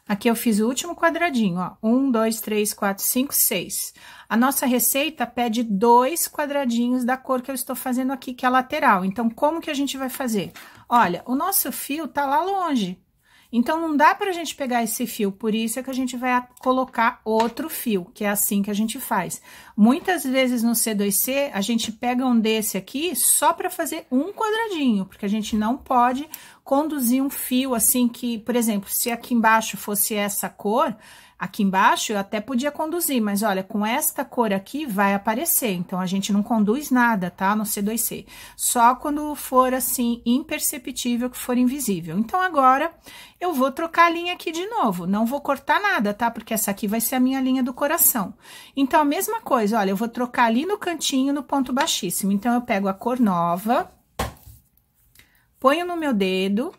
Aqui eu fiz o último quadradinho, ó. Um, dois, três, quatro, cinco, seis. A nossa receita pede dois quadradinhos da cor que eu estou fazendo aqui, que é a lateral. Então, como que a gente vai fazer? Olha, o nosso fio tá lá longe. Então, não dá pra gente pegar esse fio, por isso é que a gente vai colocar outro fio, que é assim que a gente faz. Muitas vezes no C2C, a gente pega um desse aqui só para fazer um quadradinho, porque a gente não pode conduzir um fio assim que, por exemplo, se aqui embaixo fosse essa cor, aqui embaixo eu até podia conduzir, mas olha, com esta cor aqui vai aparecer, então a gente não conduz nada, tá? No C2C, só quando for assim imperceptível, que for invisível. Então agora eu vou trocar a linha aqui de novo, não vou cortar nada, tá? Porque essa aqui vai ser a minha linha do coração. Então a mesma coisa, olha, eu vou trocar ali no cantinho, no ponto baixíssimo. Então eu pego a cor nova, ponho no meu dedo,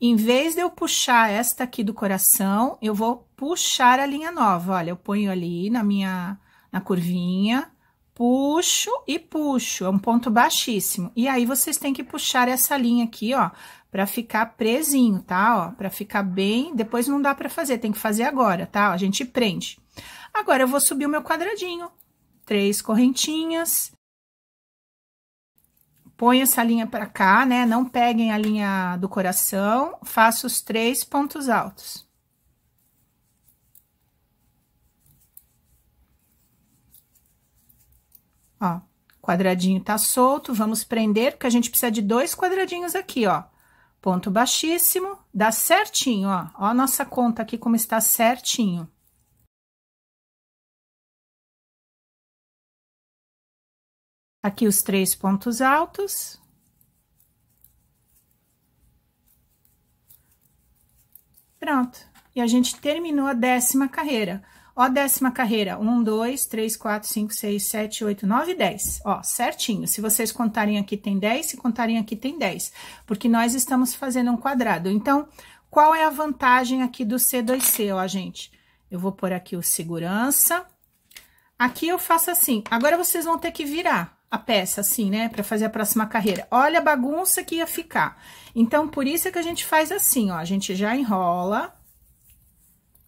em vez de eu puxar esta aqui do coração, eu vou puxar a linha nova. Olha, eu ponho ali na minha na curvinha, puxo e puxo, é um ponto baixíssimo. E aí, vocês têm que puxar essa linha aqui, ó, pra ficar presinho, tá? Ó, pra ficar bem, depois não dá pra fazer, tem que fazer agora, tá? Ó, a gente prende. Agora, eu vou subir o meu quadradinho, três correntinhas, Põe essa linha pra cá, né? Não peguem a linha do coração. Faço os três pontos altos. Ó, quadradinho tá solto, vamos prender, porque a gente precisa de dois quadradinhos aqui, ó. Ponto baixíssimo, dá certinho, ó. Ó a nossa conta aqui como está certinho. Aqui os três pontos altos. Pronto. E a gente terminou a décima carreira. Ó, décima carreira, um, dois, três, quatro, cinco, seis, sete, oito, nove, dez. Ó, certinho. Se vocês contarem aqui, tem dez, se contarem aqui, tem dez. Porque nós estamos fazendo um quadrado. Então, qual é a vantagem aqui do C2C, ó, gente? Eu vou pôr aqui o segurança. Aqui eu faço assim. Agora, vocês vão ter que virar a peça, assim, né? Para fazer a próxima carreira. Olha a bagunça que ia ficar. Então, por isso é que a gente faz assim, ó. A gente já enrola.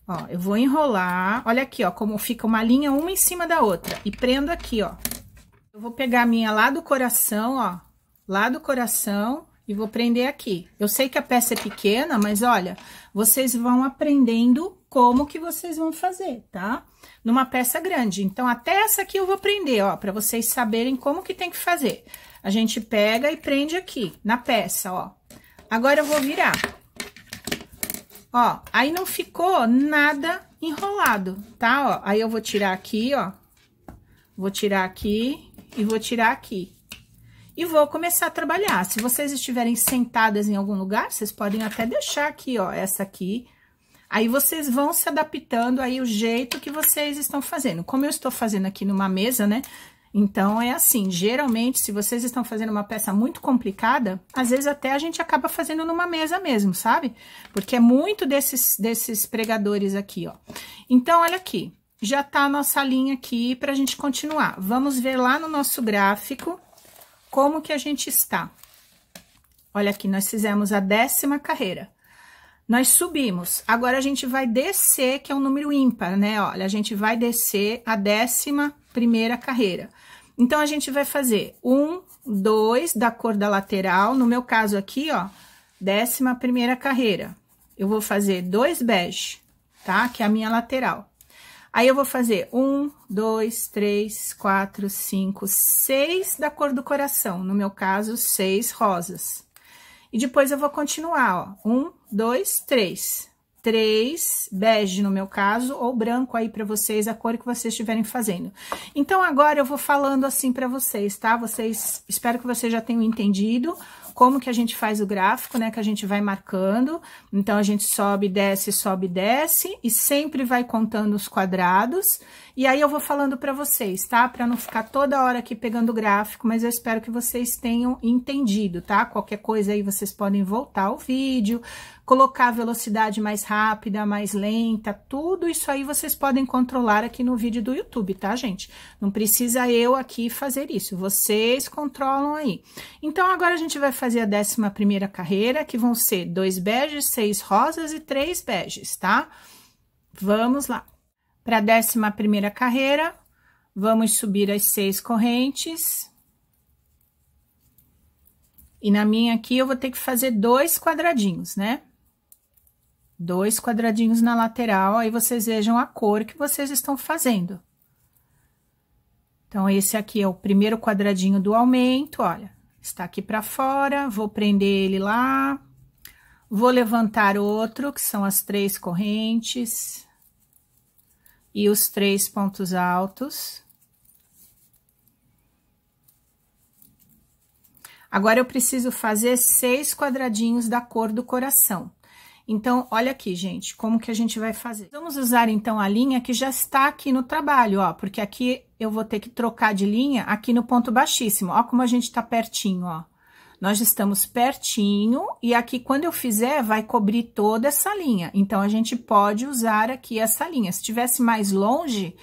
Ó, eu vou enrolar. Olha aqui, ó, como fica uma linha uma em cima da outra. E prendo aqui, ó. Eu vou pegar a minha lá do coração, ó. Lá do coração e vou prender aqui. Eu sei que a peça é pequena, mas olha, vocês vão aprendendo como que vocês vão fazer, tá? Numa peça grande. Então, até essa aqui eu vou prender, ó, para vocês saberem como que tem que fazer. A gente pega e prende aqui, na peça, ó. Agora eu vou virar. Ó, aí não ficou nada enrolado, tá? Ó, aí eu vou tirar aqui, ó. Vou tirar aqui e vou tirar aqui. E vou começar a trabalhar. Se vocês estiverem sentadas em algum lugar, vocês podem até deixar aqui, ó, essa aqui Aí vocês vão se adaptando aí o jeito que vocês estão fazendo. Como eu estou fazendo aqui numa mesa, né? Então, é assim, geralmente, se vocês estão fazendo uma peça muito complicada, às vezes até a gente acaba fazendo numa mesa mesmo, sabe? Porque é muito desses, desses pregadores aqui, ó. Então, olha aqui, já tá a nossa linha aqui pra gente continuar. Vamos ver lá no nosso gráfico como que a gente está. Olha aqui, nós fizemos a décima carreira. Nós subimos. Agora, a gente vai descer, que é um número ímpar, né? Olha, a gente vai descer a décima primeira carreira. Então, a gente vai fazer um, dois da cor da lateral. No meu caso aqui, ó, décima primeira carreira. Eu vou fazer dois bege, tá? Que é a minha lateral. Aí, eu vou fazer um, dois, três, quatro, cinco, seis da cor do coração. No meu caso, seis rosas. E depois eu vou continuar, ó. Um, dois, três. Três, bege no meu caso, ou branco aí para vocês, a cor que vocês estiverem fazendo. Então, agora eu vou falando assim para vocês, tá? Vocês, espero que vocês já tenham entendido como que a gente faz o gráfico, né? Que a gente vai marcando. Então, a gente sobe, desce, sobe, desce e sempre vai contando os quadrados. E aí, eu vou falando para vocês, tá? Para não ficar toda hora aqui pegando o gráfico, mas eu espero que vocês tenham entendido, tá? Qualquer coisa aí, vocês podem voltar ao vídeo, colocar velocidade mais rápida, mais lenta, tudo isso aí vocês podem controlar aqui no vídeo do YouTube, tá, gente? Não precisa eu aqui fazer isso, vocês controlam aí. Então, agora a gente vai fazer a décima primeira carreira, que vão ser dois beges, seis rosas e três beges, tá? Vamos lá. Para a décima primeira carreira, vamos subir as seis correntes. E na minha aqui, eu vou ter que fazer dois quadradinhos, né? dois quadradinhos na lateral, aí vocês vejam a cor que vocês estão fazendo. Então, esse aqui é o primeiro quadradinho do aumento, olha, está aqui para fora, vou prender ele lá, vou levantar outro, que são as três correntes, e os três pontos altos. Agora, eu preciso fazer seis quadradinhos da cor do coração. Então, olha aqui, gente, como que a gente vai fazer. Vamos usar, então, a linha que já está aqui no trabalho, ó, porque aqui eu vou ter que trocar de linha aqui no ponto baixíssimo. Ó como a gente tá pertinho, ó. Nós estamos pertinho e aqui, quando eu fizer, vai cobrir toda essa linha. Então, a gente pode usar aqui essa linha. Se tivesse mais longe,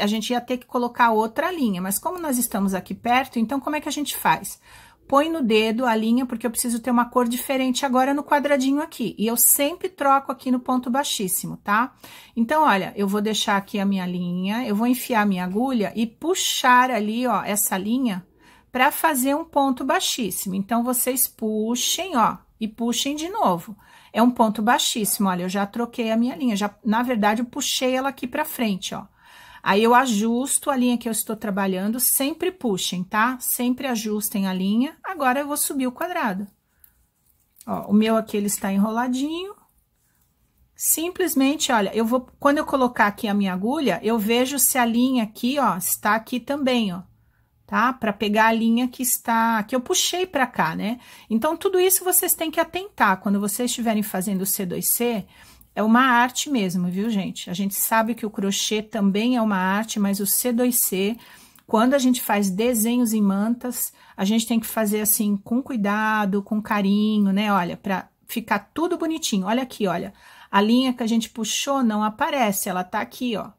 a gente ia ter que colocar outra linha. Mas como nós estamos aqui perto, então, como é que a gente faz? põe no dedo a linha, porque eu preciso ter uma cor diferente agora no quadradinho aqui. E eu sempre troco aqui no ponto baixíssimo, tá? Então, olha, eu vou deixar aqui a minha linha, eu vou enfiar a minha agulha e puxar ali, ó, essa linha para fazer um ponto baixíssimo. Então, vocês puxem, ó, e puxem de novo. É um ponto baixíssimo, olha, eu já troquei a minha linha, já, na verdade, eu puxei ela aqui para frente, ó. Aí eu ajusto a linha que eu estou trabalhando, sempre puxem, tá? Sempre ajustem a linha. Agora eu vou subir o quadrado. Ó, o meu aqui ele está enroladinho. Simplesmente, olha, eu vou quando eu colocar aqui a minha agulha, eu vejo se a linha aqui, ó, está aqui também, ó. Tá? Para pegar a linha que está que eu puxei para cá, né? Então tudo isso vocês têm que atentar quando vocês estiverem fazendo o C2C é uma arte mesmo, viu, gente? A gente sabe que o crochê também é uma arte, mas o C2C, quando a gente faz desenhos em mantas, a gente tem que fazer assim com cuidado, com carinho, né? Olha, para ficar tudo bonitinho. Olha aqui, olha. A linha que a gente puxou não aparece, ela tá aqui, ó.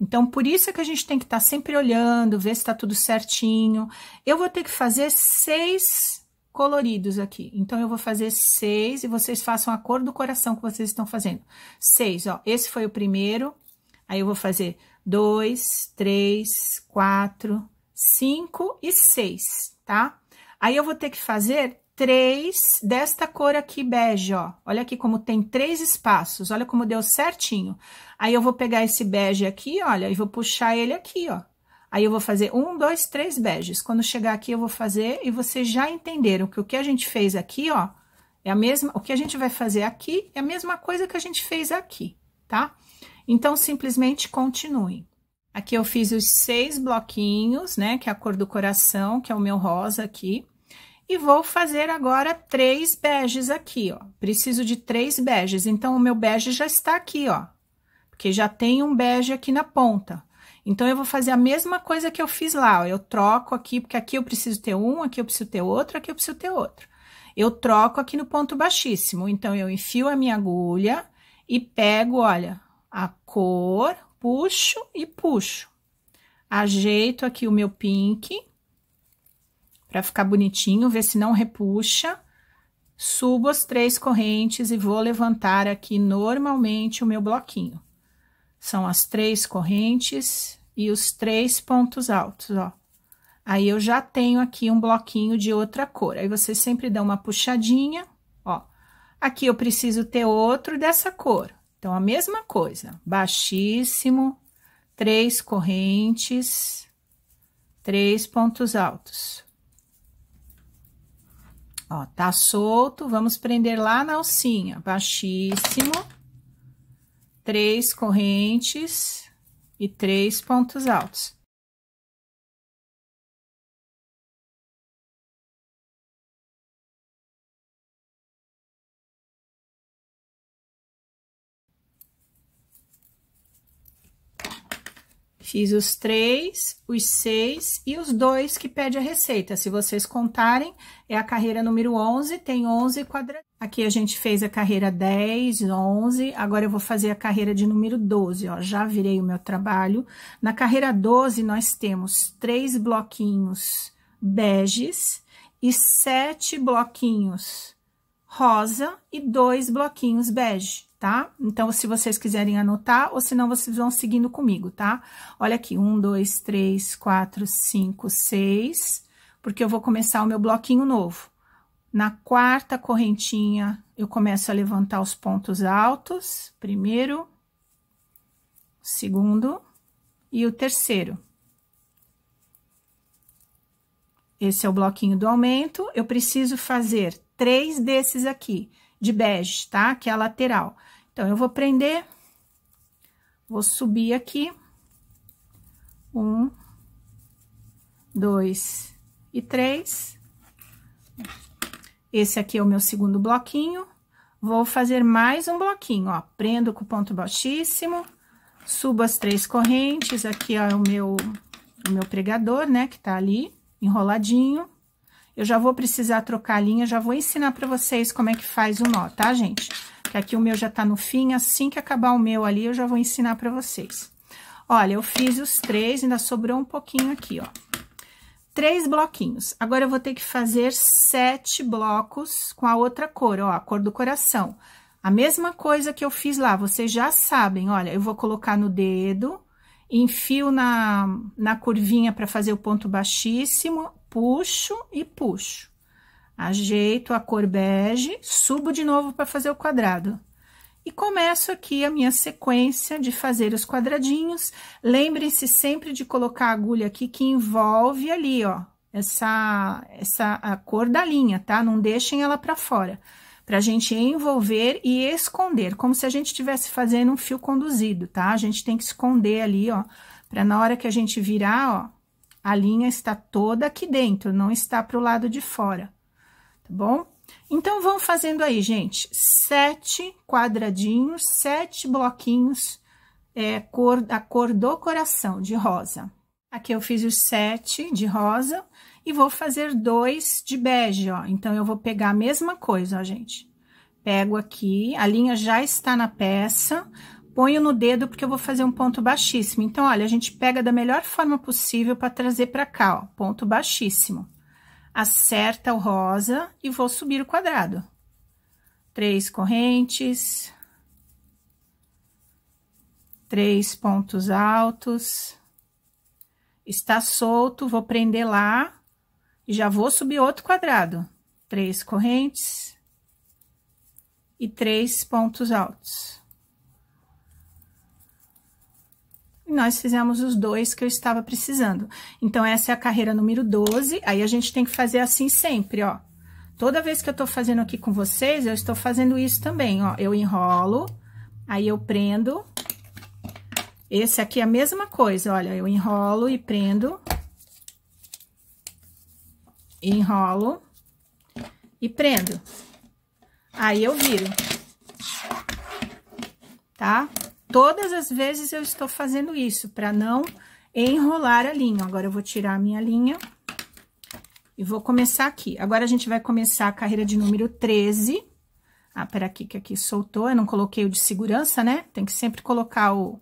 Então, por isso é que a gente tem que estar tá sempre olhando, ver se está tudo certinho. Eu vou ter que fazer seis coloridos aqui. Então, eu vou fazer seis e vocês façam a cor do coração que vocês estão fazendo. Seis, ó, esse foi o primeiro, aí eu vou fazer dois, três, quatro, cinco e seis, tá? Aí, eu vou ter que fazer três desta cor aqui bege, ó. Olha aqui como tem três espaços, olha como deu certinho. Aí, eu vou pegar esse bege aqui, olha, e vou puxar ele aqui, ó. Aí eu vou fazer um, dois, três beges. Quando chegar aqui, eu vou fazer e vocês já entenderam que o que a gente fez aqui, ó, é a mesma, o que a gente vai fazer aqui é a mesma coisa que a gente fez aqui, tá? Então, simplesmente continuem. Aqui eu fiz os seis bloquinhos, né, que é a cor do coração, que é o meu rosa aqui. E vou fazer agora três beges aqui, ó. Preciso de três beges, então o meu bege já está aqui, ó. Porque já tem um bege aqui na ponta. Então, eu vou fazer a mesma coisa que eu fiz lá, ó. eu troco aqui, porque aqui eu preciso ter um, aqui eu preciso ter outro, aqui eu preciso ter outro. Eu troco aqui no ponto baixíssimo, então, eu enfio a minha agulha e pego, olha, a cor, puxo e puxo. Ajeito aqui o meu pink, para ficar bonitinho, ver se não repuxa. Subo as três correntes e vou levantar aqui normalmente o meu bloquinho. São as três correntes e os três pontos altos, ó. Aí, eu já tenho aqui um bloquinho de outra cor. Aí, você sempre dá uma puxadinha, ó. Aqui, eu preciso ter outro dessa cor. Então, a mesma coisa. Baixíssimo, três correntes, três pontos altos. Ó, tá solto, vamos prender lá na alcinha. Baixíssimo três correntes e três pontos altos. Fiz os três, os seis e os dois que pede a receita. Se vocês contarem, é a carreira número 11, tem 11 quadradinhos. Aqui a gente fez a carreira 10, 11, agora eu vou fazer a carreira de número 12, ó, já virei o meu trabalho. Na carreira 12, nós temos três bloquinhos beges e sete bloquinhos rosa e dois bloquinhos bege tá? Então, se vocês quiserem anotar, ou se não, vocês vão seguindo comigo, tá? Olha aqui, um, dois, três, quatro, cinco, seis, porque eu vou começar o meu bloquinho novo. Na quarta correntinha, eu começo a levantar os pontos altos, primeiro, segundo e o terceiro. Esse é o bloquinho do aumento, eu preciso fazer três desses aqui de bege, tá? Que é a lateral. Então, eu vou prender, vou subir aqui. Um, dois e três. Esse aqui é o meu segundo bloquinho. Vou fazer mais um bloquinho, ó. Prendo com ponto baixíssimo, subo as três correntes. Aqui, ó, é o meu, o meu pregador, né, que tá ali, enroladinho. Eu já vou precisar trocar a linha, já vou ensinar para vocês como é que faz o nó, tá, gente? Que aqui o meu já tá no fim, assim que acabar o meu ali, eu já vou ensinar para vocês. Olha, eu fiz os três, ainda sobrou um pouquinho aqui, ó. Três bloquinhos. Agora, eu vou ter que fazer sete blocos com a outra cor, ó, a cor do coração. A mesma coisa que eu fiz lá, vocês já sabem, olha, eu vou colocar no dedo, enfio na, na curvinha para fazer o ponto baixíssimo, puxo e puxo. Ajeito a cor bege, subo de novo para fazer o quadrado. E começo aqui a minha sequência de fazer os quadradinhos. Lembrem-se sempre de colocar a agulha aqui que envolve ali, ó, essa, essa a cor da linha, tá? Não deixem ela para fora, para a gente envolver e esconder, como se a gente estivesse fazendo um fio conduzido, tá? A gente tem que esconder ali, ó, para na hora que a gente virar, ó, a linha está toda aqui dentro, não está para o lado de fora, tá bom? Então, vão fazendo aí, gente, sete quadradinhos, sete bloquinhos é, cor, a cor do coração, de rosa. Aqui eu fiz os sete de rosa e vou fazer dois de bege, ó. Então, eu vou pegar a mesma coisa, ó, gente. Pego aqui, a linha já está na peça, ponho no dedo porque eu vou fazer um ponto baixíssimo. Então, olha, a gente pega da melhor forma possível para trazer para cá, ó, ponto baixíssimo. Acerta o rosa e vou subir o quadrado. Três correntes. Três pontos altos. Está solto, vou prender lá e já vou subir outro quadrado. Três correntes e três pontos altos. nós fizemos os dois que eu estava precisando. Então, essa é a carreira número 12, aí a gente tem que fazer assim sempre, ó. Toda vez que eu tô fazendo aqui com vocês, eu estou fazendo isso também, ó. Eu enrolo, aí eu prendo. Esse aqui é a mesma coisa, olha, eu enrolo e prendo. Enrolo e prendo. Aí eu viro. Tá? Tá? Todas as vezes eu estou fazendo isso, para não enrolar a linha. Agora, eu vou tirar a minha linha e vou começar aqui. Agora, a gente vai começar a carreira de número 13. Ah, pera aqui, que aqui soltou, eu não coloquei o de segurança, né? Tem que sempre colocar o,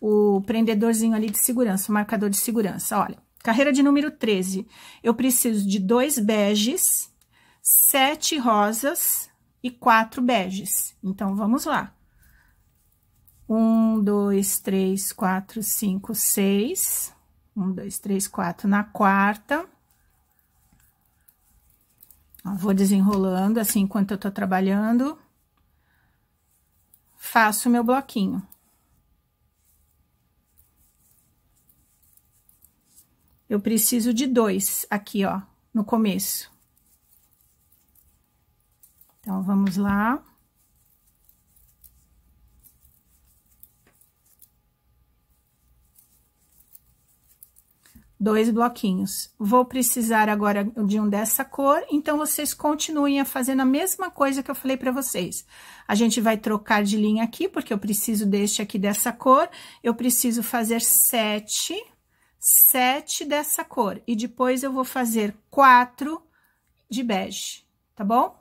o prendedorzinho ali de segurança, o marcador de segurança. Olha, carreira de número 13. Eu preciso de dois beges, sete rosas e quatro beges. Então, vamos lá. Um, dois, três, quatro, cinco, seis. Um, dois, três, quatro na quarta. Ó, vou desenrolando assim enquanto eu tô trabalhando. Faço meu bloquinho. Eu preciso de dois aqui, ó, no começo. Então, vamos lá. dois bloquinhos. Vou precisar agora de um dessa cor, então vocês continuem a fazendo a mesma coisa que eu falei para vocês. A gente vai trocar de linha aqui, porque eu preciso deste aqui dessa cor, eu preciso fazer sete, sete dessa cor, e depois eu vou fazer quatro de bege, tá bom?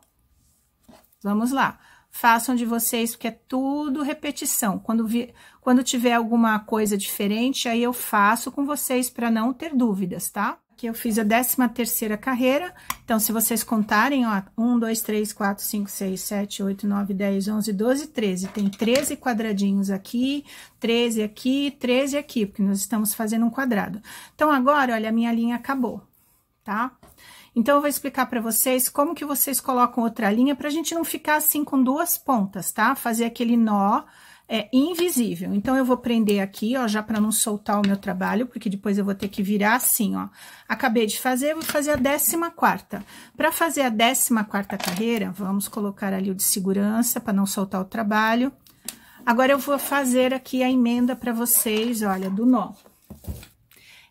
Vamos lá façam de vocês, porque é tudo repetição. Quando, vi, quando tiver alguma coisa diferente, aí eu faço com vocês para não ter dúvidas, tá? Aqui eu fiz a 13 terceira carreira, então se vocês contarem, ó, 1, 2, 3, 4, 5, 6, 7, 8, 9, 10, 11, 12, 13. Tem 13 quadradinhos aqui, 13 aqui, 13 aqui, porque nós estamos fazendo um quadrado. Então, agora, olha, a minha linha acabou, tá? Então, eu vou explicar para vocês como que vocês colocam outra linha para a gente não ficar assim com duas pontas, tá? Fazer aquele nó é, invisível. Então, eu vou prender aqui, ó, já para não soltar o meu trabalho, porque depois eu vou ter que virar assim, ó. Acabei de fazer, vou fazer a décima quarta. Para fazer a décima quarta carreira, vamos colocar ali o de segurança para não soltar o trabalho. Agora, eu vou fazer aqui a emenda para vocês, olha, do nó.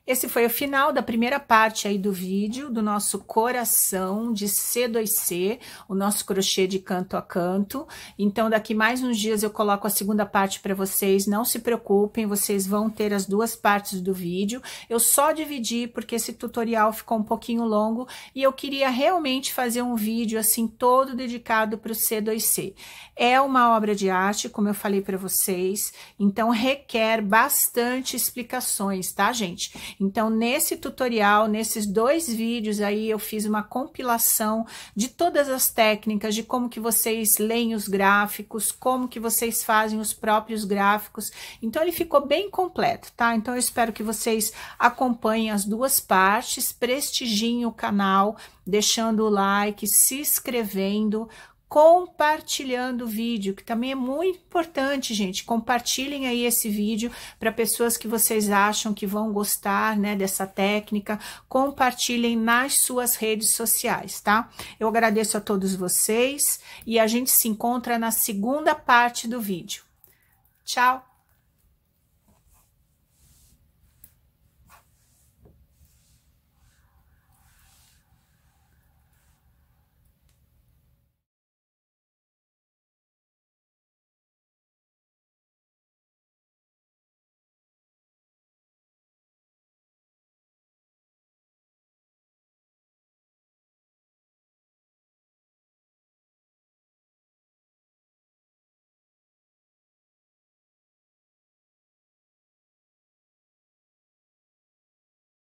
Esse foi o final da primeira parte aí do vídeo do nosso coração de C2C, o nosso crochê de canto a canto. Então, daqui mais uns dias eu coloco a segunda parte para vocês. Não se preocupem, vocês vão ter as duas partes do vídeo. Eu só dividi porque esse tutorial ficou um pouquinho longo e eu queria realmente fazer um vídeo assim todo dedicado para o C2C. É uma obra de arte, como eu falei para vocês, então requer bastante explicações, tá, gente? Então, nesse tutorial, nesses dois vídeos aí, eu fiz uma compilação de todas as técnicas, de como que vocês leem os gráficos, como que vocês fazem os próprios gráficos. Então, ele ficou bem completo, tá? Então, eu espero que vocês acompanhem as duas partes, prestigiem o canal, deixando o like, se inscrevendo, compartilhando o vídeo, que também é muito importante, gente. Compartilhem aí esse vídeo para pessoas que vocês acham que vão gostar, né, dessa técnica. Compartilhem nas suas redes sociais, tá? Eu agradeço a todos vocês e a gente se encontra na segunda parte do vídeo. Tchau!